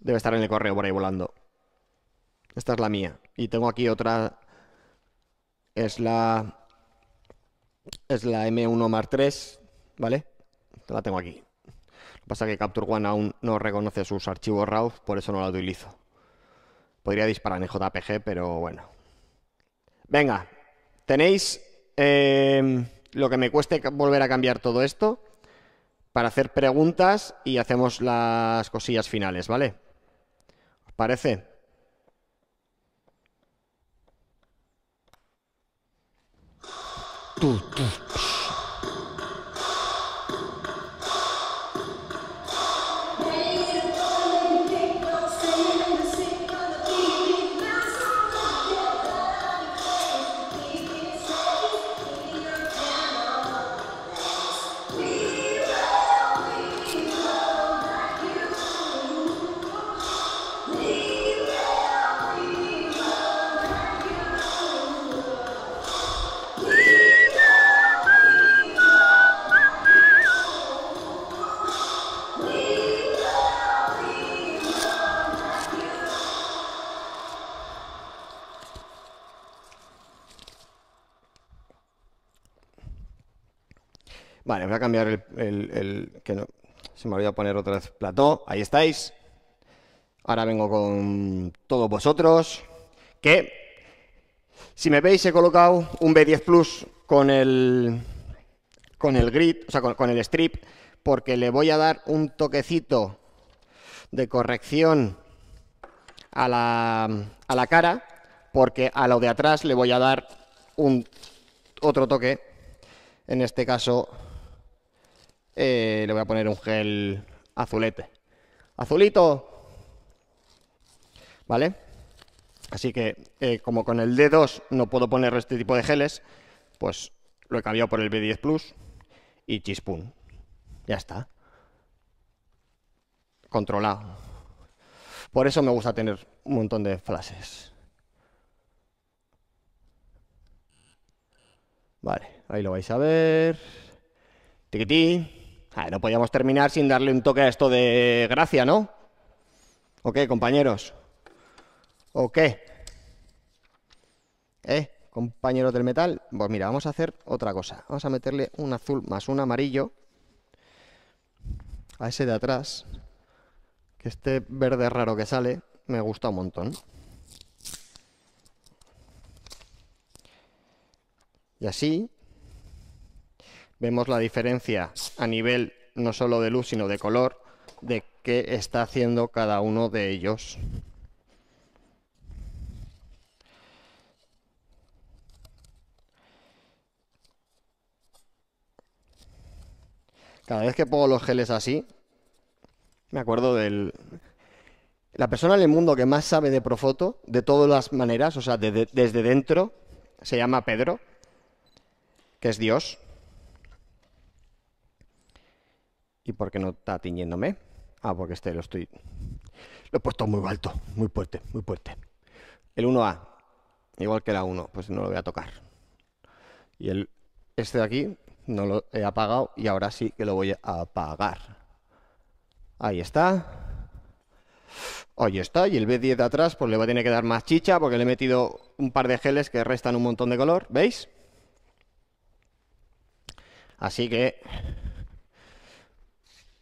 Debe estar en el correo por ahí volando. Esta es la mía. Y tengo aquí otra es la, es la M1 Mar3, ¿vale? La tengo aquí. Lo que pasa es que Capture One aún no reconoce sus archivos RAW, por eso no la utilizo. Podría disparar en JPG, pero bueno. Venga, tenéis eh, lo que me cueste volver a cambiar todo esto para hacer preguntas y hacemos las cosillas finales, ¿vale? ¿Os parece? ドドド Vale, voy a cambiar el, que se me olvidó poner otra vez plató. Ahí estáis. Ahora vengo con todos vosotros. Que si me veis he colocado un B10 Plus con el con el grid, o sea, con, el strip, porque le voy a dar un toquecito de corrección a la, a la cara, porque a lo de atrás le voy a dar un otro toque, en este caso eh, le voy a poner un gel azulete. Azulito. ¿Vale? Así que eh, como con el D2 no puedo poner este tipo de geles, pues lo he cambiado por el B10 Plus y Chispun. Ya está. Controlado. Por eso me gusta tener un montón de flashes. Vale, ahí lo vais a ver. Tiquitín no podíamos terminar sin darle un toque a esto de gracia, ¿no? ¿O qué, compañeros? ¿O qué? ¿Eh? Compañeros del metal. Pues mira, vamos a hacer otra cosa. Vamos a meterle un azul más un amarillo a ese de atrás. Que este verde raro que sale me gusta un montón. Y así vemos la diferencia a nivel no solo de luz, sino de color, de qué está haciendo cada uno de ellos. Cada vez que pongo los geles así, me acuerdo del... La persona en el mundo que más sabe de Profoto, de todas las maneras, o sea, desde dentro, se llama Pedro, que es Dios. ¿Y por qué no está tiñéndome? Ah, porque este lo estoy. Lo he puesto muy alto, muy fuerte, muy fuerte. El 1A, igual que la 1, pues no lo voy a tocar. Y el este de aquí no lo he apagado y ahora sí que lo voy a apagar. Ahí está. Ahí está. Y el B10 de atrás, pues le va a tener que dar más chicha porque le he metido un par de geles que restan un montón de color. ¿Veis? Así que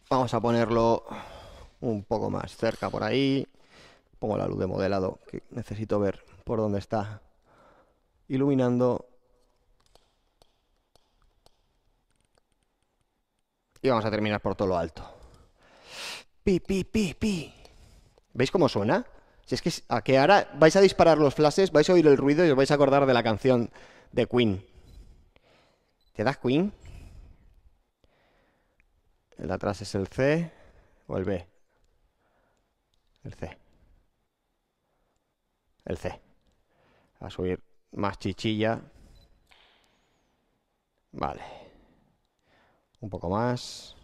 Vamos a ponerlo un poco más cerca por ahí. Pongo la luz de modelado, que necesito ver por dónde está iluminando. Y vamos a terminar por todo lo alto. Pi, pi, pi, pi. ¿Veis cómo suena? Si es que, a que ahora vais a disparar los flashes, vais a oír el ruido y os vais a acordar de la canción de Queen. ¿Te das Queen? El de atrás es el C o el B. El C. El C. A subir más chichilla. Vale. Un poco más.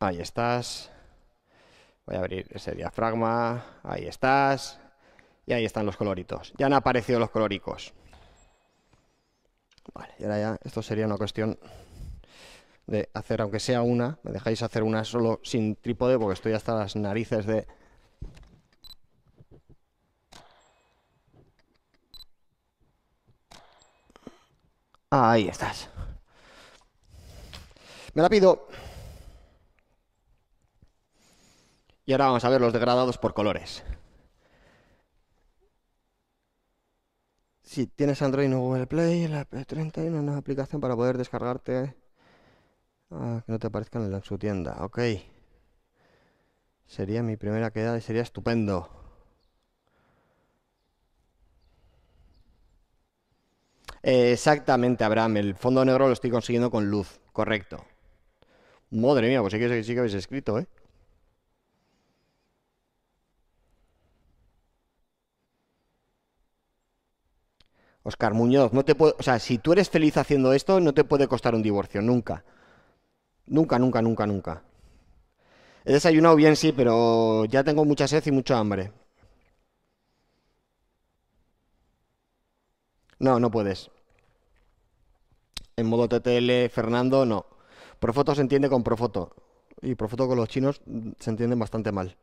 Ahí estás. Voy a abrir ese diafragma. Ahí estás. Y ahí están los coloritos. Ya han aparecido los coloricos. Vale, y ahora ya esto sería una cuestión de hacer, aunque sea una, me dejáis hacer una solo sin trípode porque estoy hasta las narices de... Ahí estás. Me la pido. Y ahora vamos a ver los degradados por colores. Si tienes Android o Google Play, la P30 hay una nueva aplicación para poder descargarte Ah, que no te aparezcan en, su tienda. Ok. Sería mi primera queda y sería estupendo. exactamente, Abraham. El fondo negro lo estoy consiguiendo con luz. Correcto. Madre mía, pues sí que, sí que habéis escrito, ¿eh? Oscar Muñoz, no te puedo, o sea, si tú eres feliz haciendo esto, no te puede costar un divorcio, nunca. Nunca, nunca, nunca, nunca. He desayunado bien, sí, pero ya tengo mucha sed y mucha hambre. No, no puedes. En modo TTL, Fernando, no. Profoto se entiende con Profoto. Y Profoto con los chinos se entienden bastante mal.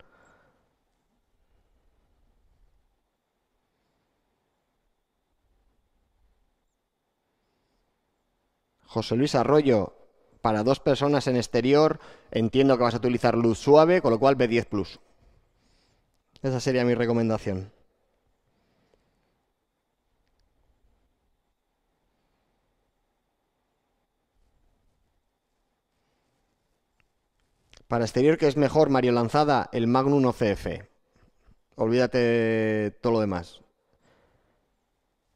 José Luis Arroyo, para dos personas en exterior, entiendo que vas a utilizar luz suave, con lo cual B10 Plus. Esa sería mi recomendación. Para exterior, que es mejor, Mario Lanzada, el Magnum OCF. Olvídate todo lo demás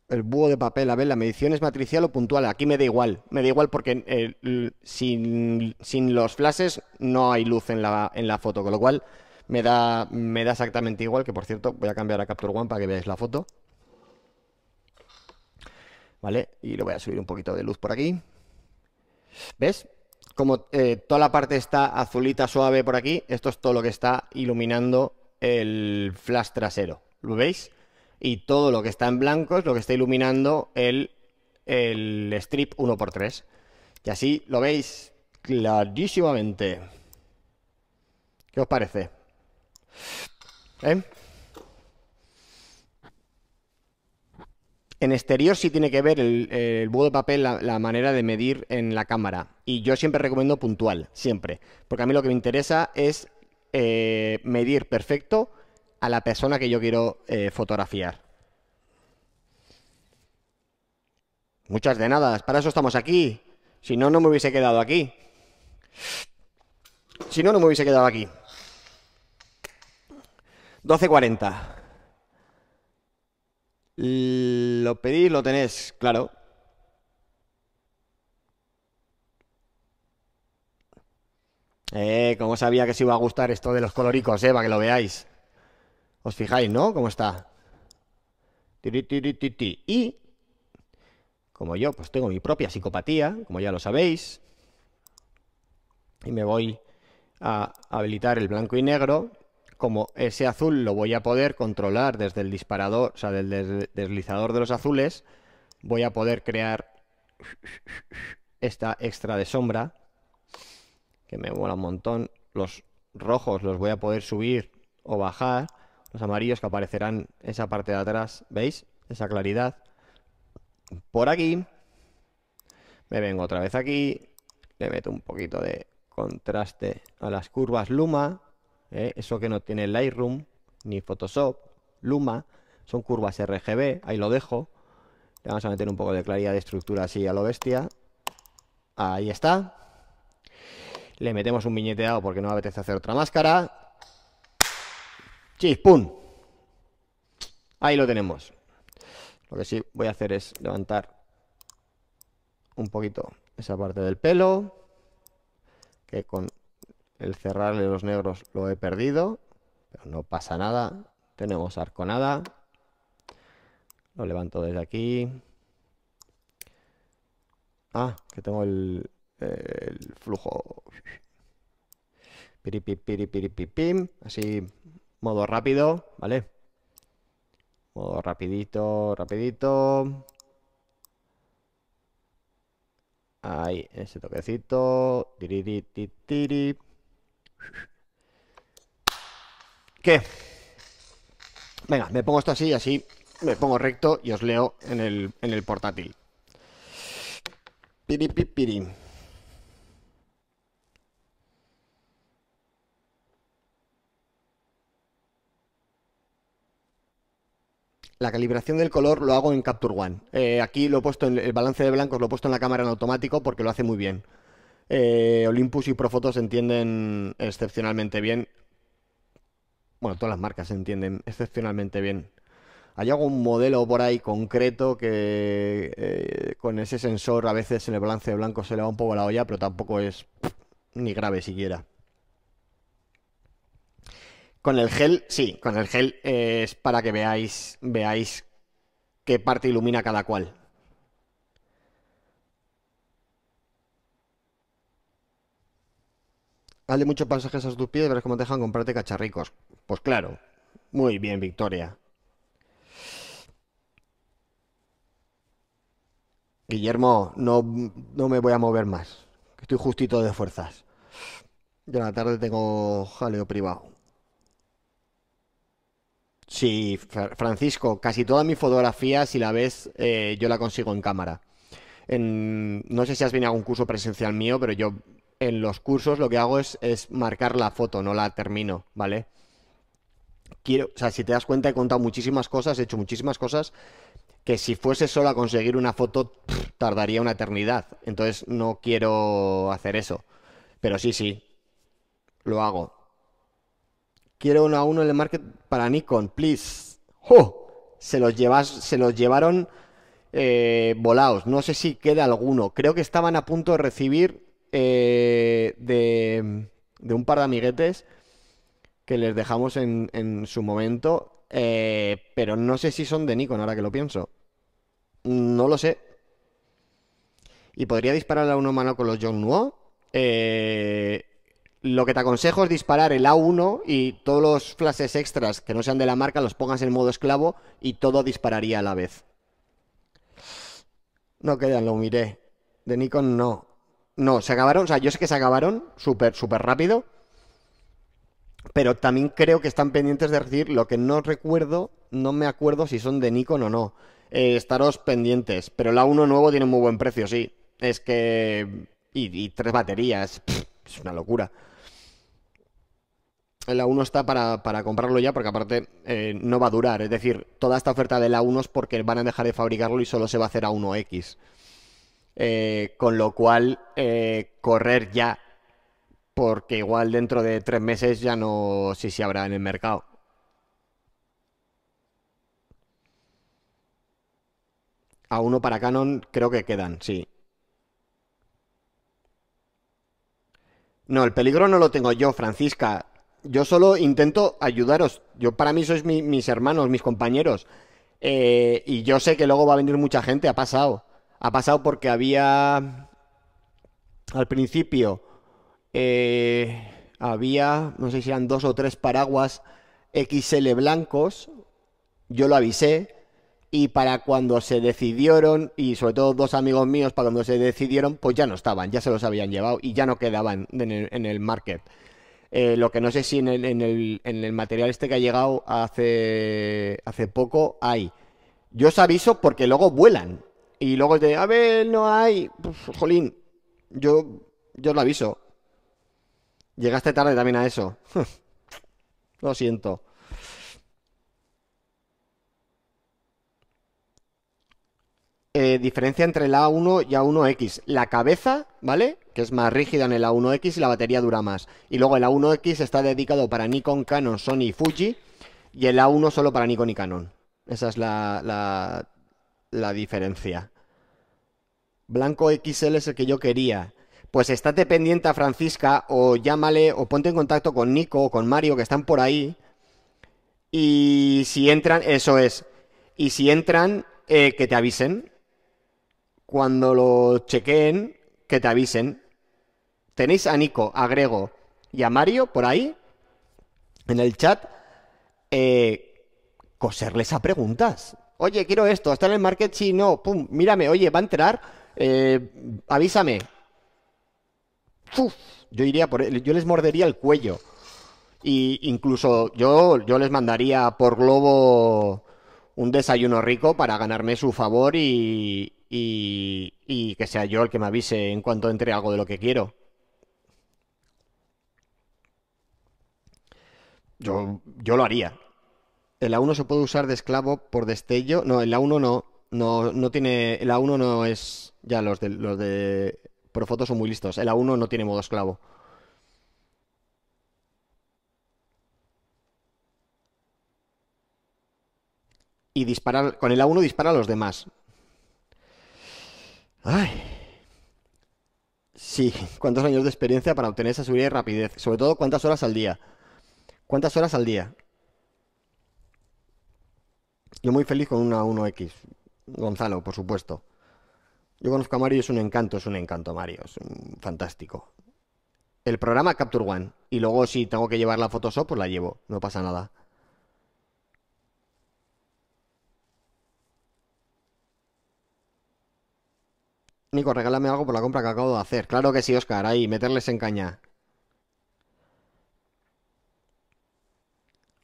el búho de papel, a ver, la medición es matricial o puntual. Aquí me da igual, me da igual porque eh, sin, los flashes no hay luz en la, foto, con lo cual me da, exactamente igual, que por cierto voy a cambiar a Capture One para que veáis la foto. ¿Vale? Y le voy a subir un poquito de luz por aquí. ¿Ves? Como eh, toda la parte está azulita suave por aquí, esto es todo lo que está iluminando el flash trasero. ¿Lo veis? y todo lo que está en blanco es lo que está iluminando el, strip 1x3. Y así lo veis clarísimamente. ¿Qué os parece? ¿Eh? En exterior sí tiene que ver el, el búho de papel la, manera de medir en la cámara. Y yo siempre recomiendo puntual, siempre. Porque a mí lo que me interesa es eh, medir perfecto a la persona que yo quiero eh, fotografiar. Muchas de nada, para eso estamos aquí. Si no, no me hubiese quedado aquí. Si no, no me hubiese quedado aquí. 12.40. Lo pedís, lo tenés, claro. Eh, como sabía que se iba a gustar esto de los coloricos, eh, para que lo veáis. Os fijáis, ¿no? ¿Cómo está? Y, como yo, pues tengo mi propia psicopatía, como ya lo sabéis, y me voy a habilitar el blanco y negro, como ese azul lo voy a poder controlar desde el disparador, o sea, del deslizador de los azules, voy a poder crear esta extra de sombra, que me mola un montón. Los rojos los voy a poder subir o bajar los amarillos que aparecerán esa parte de atrás, ¿veis? Esa claridad. Por aquí. Me vengo otra vez aquí. Le meto un poquito de contraste a las curvas Luma. ¿eh? Eso que no tiene Lightroom ni Photoshop. Luma. Son curvas RGB. Ahí lo dejo. Le vamos a meter un poco de claridad de estructura así a lo bestia. Ahí está. Le metemos un viñeteado porque no me apetece hacer otra máscara. Sí, pum. Ahí lo tenemos. Lo que sí voy a hacer es levantar un poquito esa parte del pelo. Que con el cerrarle los negros lo he perdido. Pero no pasa nada. Tenemos arconada. Lo levanto desde aquí. Ah, que tengo el, flujo. Piripi, Así Modo rápido, ¿vale? Modo rapidito, rapidito. Ahí, ese toquecito. Tiri, ¿Qué? Venga, me pongo esto así y así me pongo recto y os leo en el, en el portátil. Piri, la calibración del color lo hago en Capture One. Eh, aquí lo he puesto en el balance de blancos, lo he puesto en la cámara en automático porque lo hace muy bien. Eh, Olympus y Profoto se entienden excepcionalmente bien. Bueno, todas las marcas se entienden excepcionalmente bien. Hay algún modelo por ahí concreto que eh, con ese sensor a veces en el balance de blancos se le va un poco la olla, pero tampoco es ni grave siquiera. Con el gel, sí, con el gel eh, es para que veáis, veáis qué parte ilumina cada cual. Hazle muchos pasajes a tus pies y verás cómo te dejan comprarte cacharricos. Pues claro. Muy bien, Victoria. Guillermo, no, me voy a mover más. Estoy justito de fuerzas. Ya la tarde tengo jaleo privado. Sí, Francisco, casi toda mi fotografía, si la ves, eh, yo la consigo en cámara. En, no sé si has venido a algún curso presencial mío, pero yo en los cursos lo que hago es, marcar la foto, no la termino, ¿vale? Quiero, o sea, si te das cuenta, he contado muchísimas cosas, he hecho muchísimas cosas que si fuese solo a conseguir una foto tardaría una eternidad. Entonces no quiero hacer eso. Pero sí, sí, lo hago. Quiero uno a uno en el market para Nikon, please. ¡Oh! Se los, llevas, se los llevaron eh, volados. No sé si queda alguno. Creo que estaban a punto de recibir eh, de, un par de amiguetes que les dejamos en, su momento. Eh, pero no sé si son de Nikon, ahora que lo pienso. No lo sé. ¿Y podría dispararle a uno mano con los John Nuo? Eh, lo que te aconsejo es disparar el A1 y todos los flashes extras que no sean de la marca los pongas en modo esclavo y todo dispararía a la vez. No quedan, lo miré. De Nikon no. No, se acabaron, o sea, yo sé que se acabaron súper, súper rápido. Pero también creo que están pendientes de decir lo que no recuerdo, no me acuerdo si son de Nikon o no. Eh, estaros pendientes. Pero el A1 nuevo tiene muy buen precio, sí. Es que. Y, tres baterías. es una locura la 1 está para, comprarlo ya porque aparte eh, no va a durar. Es decir, toda esta oferta de la 1 es porque van a dejar de fabricarlo y solo se va a hacer a 1X. Eh, con lo cual, eh, correr ya. Porque igual dentro de tres meses ya no sé si habrá en el mercado. A uno para Canon creo que quedan, sí. No, el peligro no lo tengo yo, Francisca yo solo intento ayudaros. Yo para mí sois mis hermanos, mis compañeros. Eh, y yo sé que luego va a venir mucha gente, ha pasado. Ha pasado porque había al principio eh, había, no sé si eran dos o tres paraguas XL blancos, yo lo avisé, y para cuando se decidieron, y sobre todo dos amigos míos, para cuando se decidieron, pues ya no estaban, ya se los habían llevado y ya no quedaban en el, en el market. Eh, lo que no sé si en el, material este que ha llegado hace, hace poco hay. Yo os aviso porque luego vuelan. Y luego de, a ver, no hay. jolín, yo, yo os lo aviso. Llegaste tarde también a eso. lo siento. Eh, diferencia entre la A1 y A1X. La cabeza, ¿vale? que es más rígida en el A1X y la batería dura más. Y luego el A1X está dedicado para Nikon, Canon, Sony y Fuji y el A1 solo para Nikon y Canon. Esa es la, la, diferencia. Blanco XL es el que yo quería. Pues estate pendiente a Francisca o llámale o ponte en contacto con Nico o con Mario que están por ahí. Y si entran, eso es. Y si entran, eh, que te avisen. Cuando lo chequeen, que te avisen. Tenéis a Nico, a Grego y a Mario por ahí, en el chat, eh, coserles a preguntas. Oye, quiero esto, está en el market no, pum, mírame, oye, va a entrar, eh, avísame. yo iría por yo les mordería el cuello. Y incluso yo, yo les mandaría por globo un desayuno rico para ganarme su favor y que sea yo el que me avise en cuanto entre algo de lo que quiero. Yo, lo haría. El A1 se puede usar de esclavo por destello. No, el A1 no. No, tiene. El A1 no es. Ya, los de, los de Profoto son muy listos. El A1 no tiene modo esclavo. Y disparar. Con el A1 dispara a los demás. Ay. Sí, cuántos años de experiencia para obtener esa seguridad y rapidez. Sobre todo, cuántas horas al día. ¿Cuántas horas al día? Yo muy feliz con una 1X. Gonzalo, por supuesto. Yo conozco a Mario, es un encanto, es un encanto, Mario, es fantástico. El programa Capture One. Y luego si tengo que llevar la Photoshop, pues la llevo, no pasa nada. Nico, regálame algo por la compra que acabo de hacer. Claro que sí, Oscar, ahí, meterles en caña.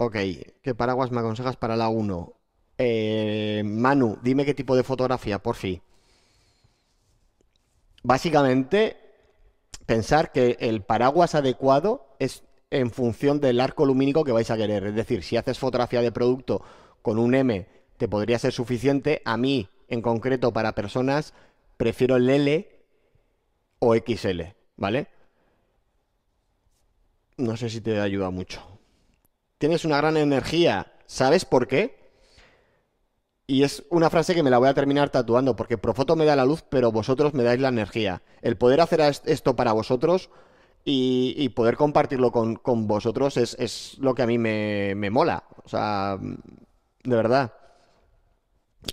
Ok, ¿qué paraguas me aconsejas para la 1? Eh, Manu, dime qué tipo de fotografía, por fin. Básicamente, pensar que el paraguas adecuado es en función del arco lumínico que vais a querer. Es decir, si haces fotografía de producto con un M, te podría ser suficiente. A mí, en concreto, para personas, prefiero el L o XL, ¿vale? No sé si te ayuda mucho tienes una gran energía, ¿sabes por qué? Y es una frase que me la voy a terminar tatuando, porque Profoto me da la luz, pero vosotros me dais la energía. El poder hacer esto para vosotros y, poder compartirlo con, vosotros es, lo que a mí me, mola. O sea, de verdad.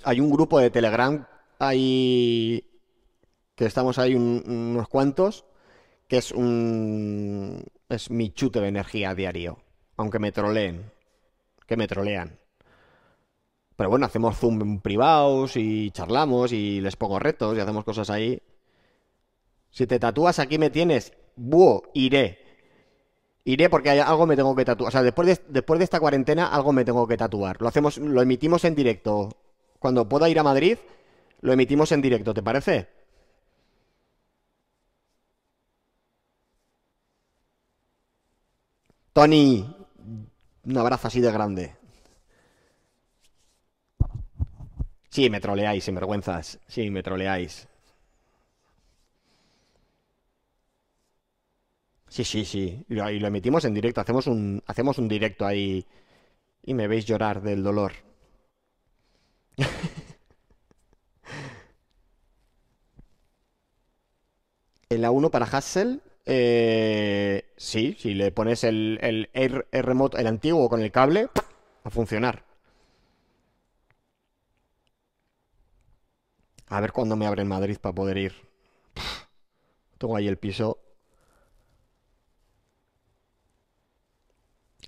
Hay un grupo de Telegram, ahí que estamos ahí unos cuantos, que es un... es mi chute de energía diario aunque me troleen, que me trolean. Pero bueno, hacemos Zoom privados y charlamos y les pongo retos y hacemos cosas ahí. Si te tatúas, aquí me tienes. Buo, iré. Iré porque algo me tengo que tatuar. O sea, después de, después de esta cuarentena, algo me tengo que tatuar. Lo hacemos, lo emitimos en directo. Cuando pueda ir a Madrid, lo emitimos en directo, ¿te parece? Tony, un abrazo así de grande. Sí, me troleáis, sin vergüenzas. Sí, me troleáis. Sí, sí, sí. Y lo, emitimos en directo. Hacemos un, hacemos un directo ahí. Y me veis llorar del dolor. El la 1 para Hassel. Eh, sí, si le pones el, el, remote, el antiguo con el cable, a funcionar. A ver cuándo me abre en Madrid para poder ir. Tengo ahí el piso.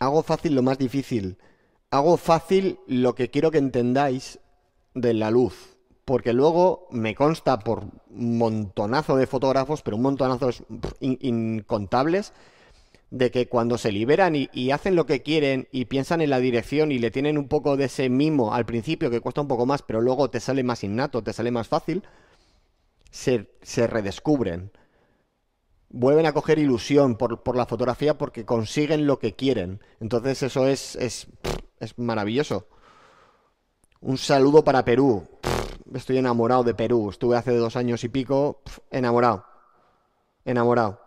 Hago fácil lo más difícil. Hago fácil lo que quiero que entendáis de la luz porque luego me consta por un montonazo de fotógrafos, pero un montonazo incontables, de que cuando se liberan y, hacen lo que quieren y piensan en la dirección y le tienen un poco de ese mimo al principio que cuesta un poco más, pero luego te sale más innato, te sale más fácil, se, redescubren. Vuelven a coger ilusión por, la fotografía porque consiguen lo que quieren. Entonces eso es, es maravilloso. Un saludo para Perú estoy enamorado de Perú. Estuve hace dos años y pico enamorado. Enamorado.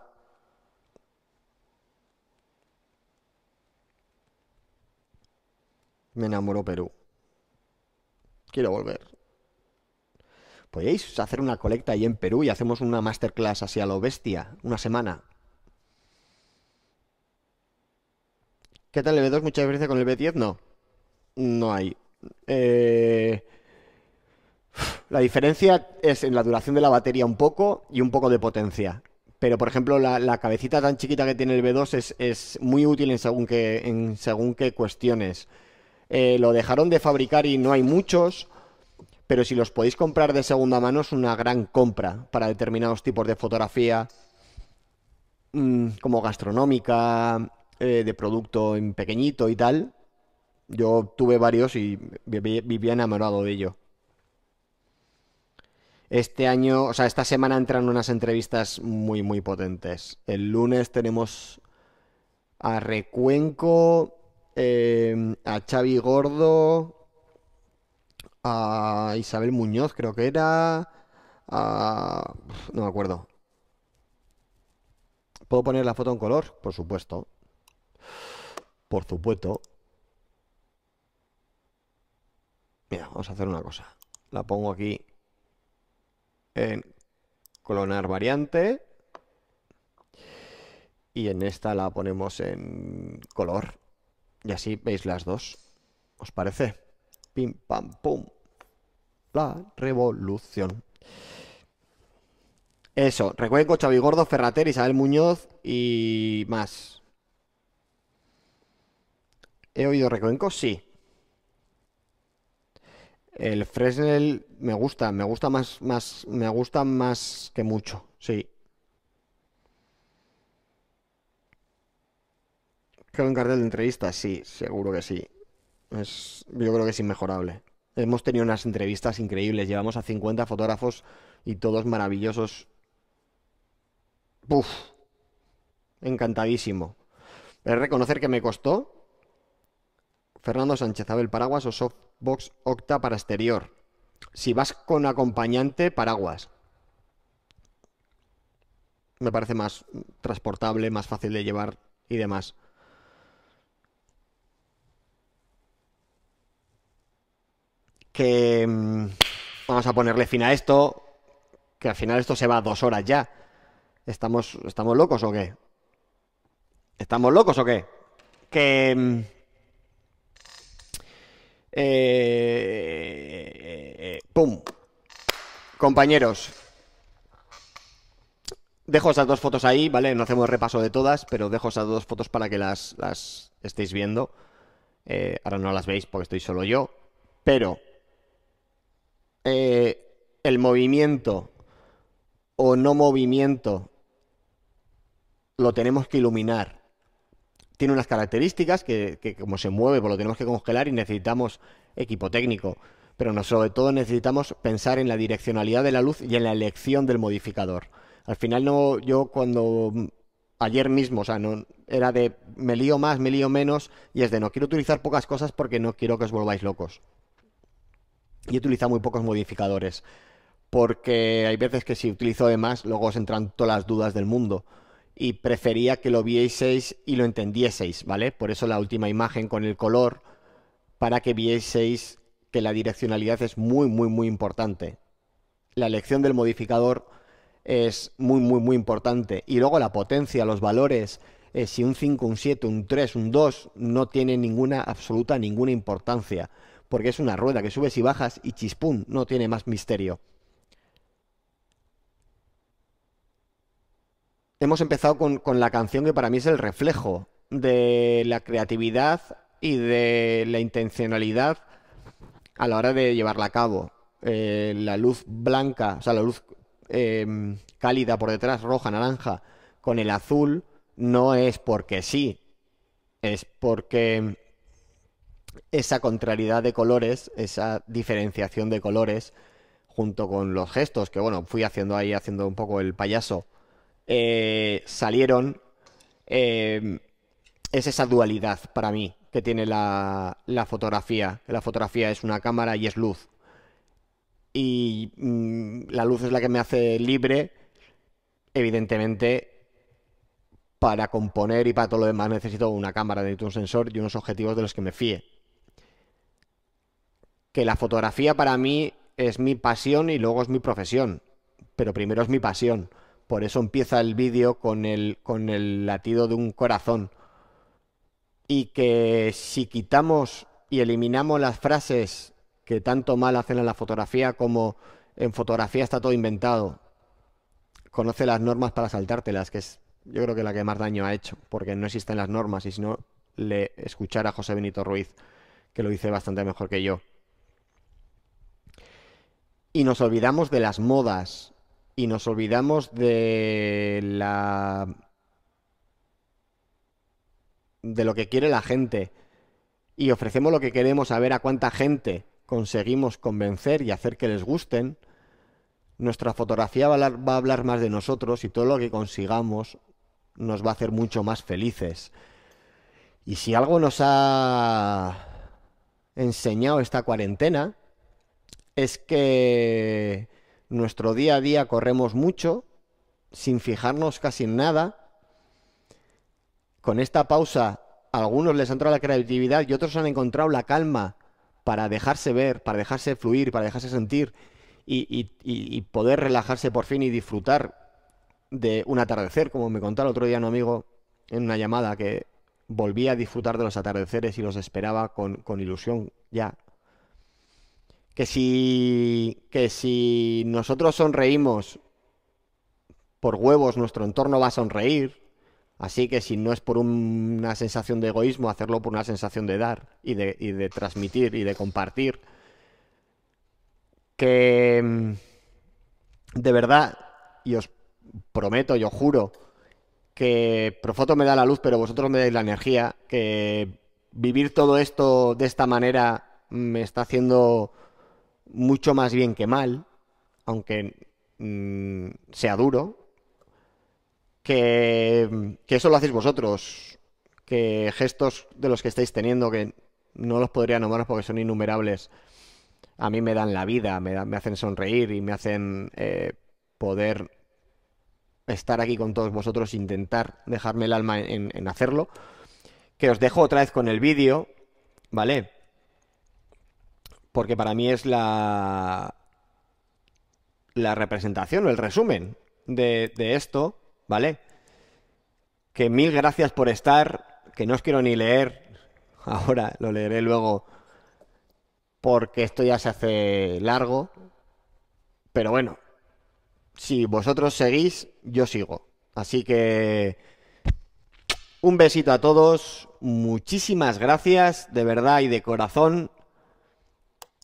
Me enamoró Perú. Quiero volver. Podéis hacer una colecta ahí en Perú y hacemos una masterclass así a lo bestia, una semana. ¿Qué tal el B2? ¿Mucha diferencia con el B10? No. No hay. Eh... La diferencia es en la duración de la batería un poco y un poco de potencia. Pero, por ejemplo, la, cabecita tan chiquita que tiene el B2 es, muy útil en según qué, en según qué cuestiones. Eh, lo dejaron de fabricar y no hay muchos, pero si los podéis comprar de segunda mano es una gran compra para determinados tipos de fotografía, mm, como gastronómica, eh, de producto en pequeñito y tal. Yo tuve varios y vivía enamorado de ello. Este año, o sea, esta semana entran unas entrevistas muy, muy potentes. El lunes tenemos a Recuenco, eh, a Xavi Gordo, a Isabel Muñoz, creo que era. No me acuerdo. ¿Puedo poner la foto en color? Por supuesto. Por supuesto. Mira, vamos a hacer una cosa. La pongo aquí en clonar variante y en esta la ponemos en color y así veis las dos. ¿Os parece? Pim, pam, pum. La revolución. Eso, Recuenco, Chavigordo, Ferrater, Isabel Muñoz y más. ¿He oído Recuenco? Sí. El Fresnel me gusta, me gusta más, más, me gusta más que mucho, sí. Creo en cartel de entrevistas, sí, seguro que sí. yo creo que es inmejorable. Hemos tenido unas entrevistas increíbles, llevamos a 50 fotógrafos y todos maravillosos. Puf, encantadísimo. Es reconocer que me costó. Fernando Sánchez, Abel Paraguas o Softbox Octa para exterior. Si vas con acompañante, paraguas. Me parece más transportable, más fácil de llevar y demás. Que mm, vamos a ponerle fin a esto. Que al final esto se va dos horas ya. ¿Estamos, estamos locos o qué? ¿Estamos locos o qué? Que mm, eh, eh, ¡Pum! Compañeros. Dejo esas dos fotos ahí, ¿vale? No hacemos repaso de todas, pero dejo esas dos fotos para que las, las estéis viendo. Eh, ahora no las veis porque estoy solo yo. Pero el movimiento o no movimiento lo tenemos que iluminar tiene unas características que, como se mueve, pues lo tenemos que congelar y necesitamos equipo técnico. Pero no, sobre todo necesitamos pensar en la direccionalidad de la luz y en la elección del modificador. Al final no, yo cuando mm, ayer mismo, o sea, no era de me lío más, me lío menos, y es de no quiero utilizar pocas cosas porque no quiero que os volváis locos. Y he utilizado muy pocos modificadores. Porque hay veces que si utilizo de más, luego os entran todas las dudas del mundo y prefería que lo vieseis y lo entendieseis, ¿vale? Por eso la última imagen con el color, para que vieseis que la direccionalidad es muy, muy, muy importante. La elección del modificador es muy, muy, muy importante. Y luego la potencia, los valores, eh, si un 5, un 7, un 3, un 2, no tiene ninguna, absoluta, ninguna importancia. Porque es una rueda que subes y bajas y chispum, no tiene más misterio. hemos empezado con, la canción que para mí es el reflejo de la creatividad y de la intencionalidad a la hora de llevarla a cabo. Eh, la luz blanca, o sea, la luz em, cálida por detrás, roja, naranja, con el azul, no es porque sí, es porque esa contrariedad de colores, esa diferenciación de colores, junto con los gestos, que bueno, fui haciendo ahí, haciendo un poco el payaso, eh, salieron, eh, es esa dualidad para mí que tiene la, fotografía, la fotografía es una cámara y es luz. Y mm, la luz es la que me hace libre, evidentemente, para componer y para todo lo demás necesito una cámara, necesito un sensor y unos objetivos de los que me fíe. Que la fotografía para mí es mi pasión y luego es mi profesión, pero primero es mi pasión. Por eso empieza el vídeo con el, con el latido de un corazón. Y que si quitamos y eliminamos las frases que tanto mal hacen a la fotografía como en fotografía está todo inventado, conoce las normas para saltártelas, que es yo creo que la que más daño ha hecho, porque no existen las normas y si no le escuchara a José Benito Ruiz, que lo dice bastante mejor que yo. Y nos olvidamos de las modas, y nos olvidamos de la de lo que quiere la gente y ofrecemos lo que queremos a ver a cuánta gente conseguimos convencer y hacer que les gusten, nuestra fotografía va a, hablar, va a hablar más de nosotros y todo lo que consigamos nos va a hacer mucho más felices. Y si algo nos ha enseñado esta cuarentena es que nuestro día a día corremos mucho, sin fijarnos casi en nada. Con esta pausa, a algunos les ha entrado la creatividad y otros han encontrado la calma para dejarse ver, para dejarse fluir, para dejarse sentir y, poder relajarse por fin y disfrutar de un atardecer, como me contó el otro día un amigo en una llamada que volvía a disfrutar de los atardeceres y los esperaba con, con ilusión ya que si, que si nosotros sonreímos por huevos, nuestro entorno va a sonreír. Así que si no es por una sensación de egoísmo, hacerlo por una sensación de dar y de, y de transmitir y de compartir. Que mm, de verdad, y os prometo, yo juro, que Profoto me da la luz, pero vosotros me dais la energía, que vivir todo esto de esta manera me está haciendo mucho más bien que mal, aunque mm, sea duro, que, eso lo hacéis vosotros, que gestos de los que estáis teniendo, que no los podría nombrar porque son innumerables, a mí me dan la vida, me, hacen sonreír y me hacen eh, poder estar aquí con todos vosotros, intentar dejarme el alma en, en hacerlo. Que os dejo otra vez con el vídeo, ¿vale? porque para mí es la, representación o el resumen de esto, ¿vale? Que mil gracias por estar, que no os quiero ni leer, ahora lo leeré luego, porque esto ya se hace largo, pero bueno, si vosotros seguís, yo sigo. Así que un besito a todos, muchísimas gracias de verdad y de corazón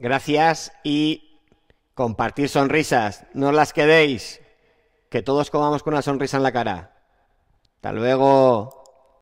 Gracias y compartir sonrisas. No las quedéis. Que todos comamos con una sonrisa en la cara. Hasta luego.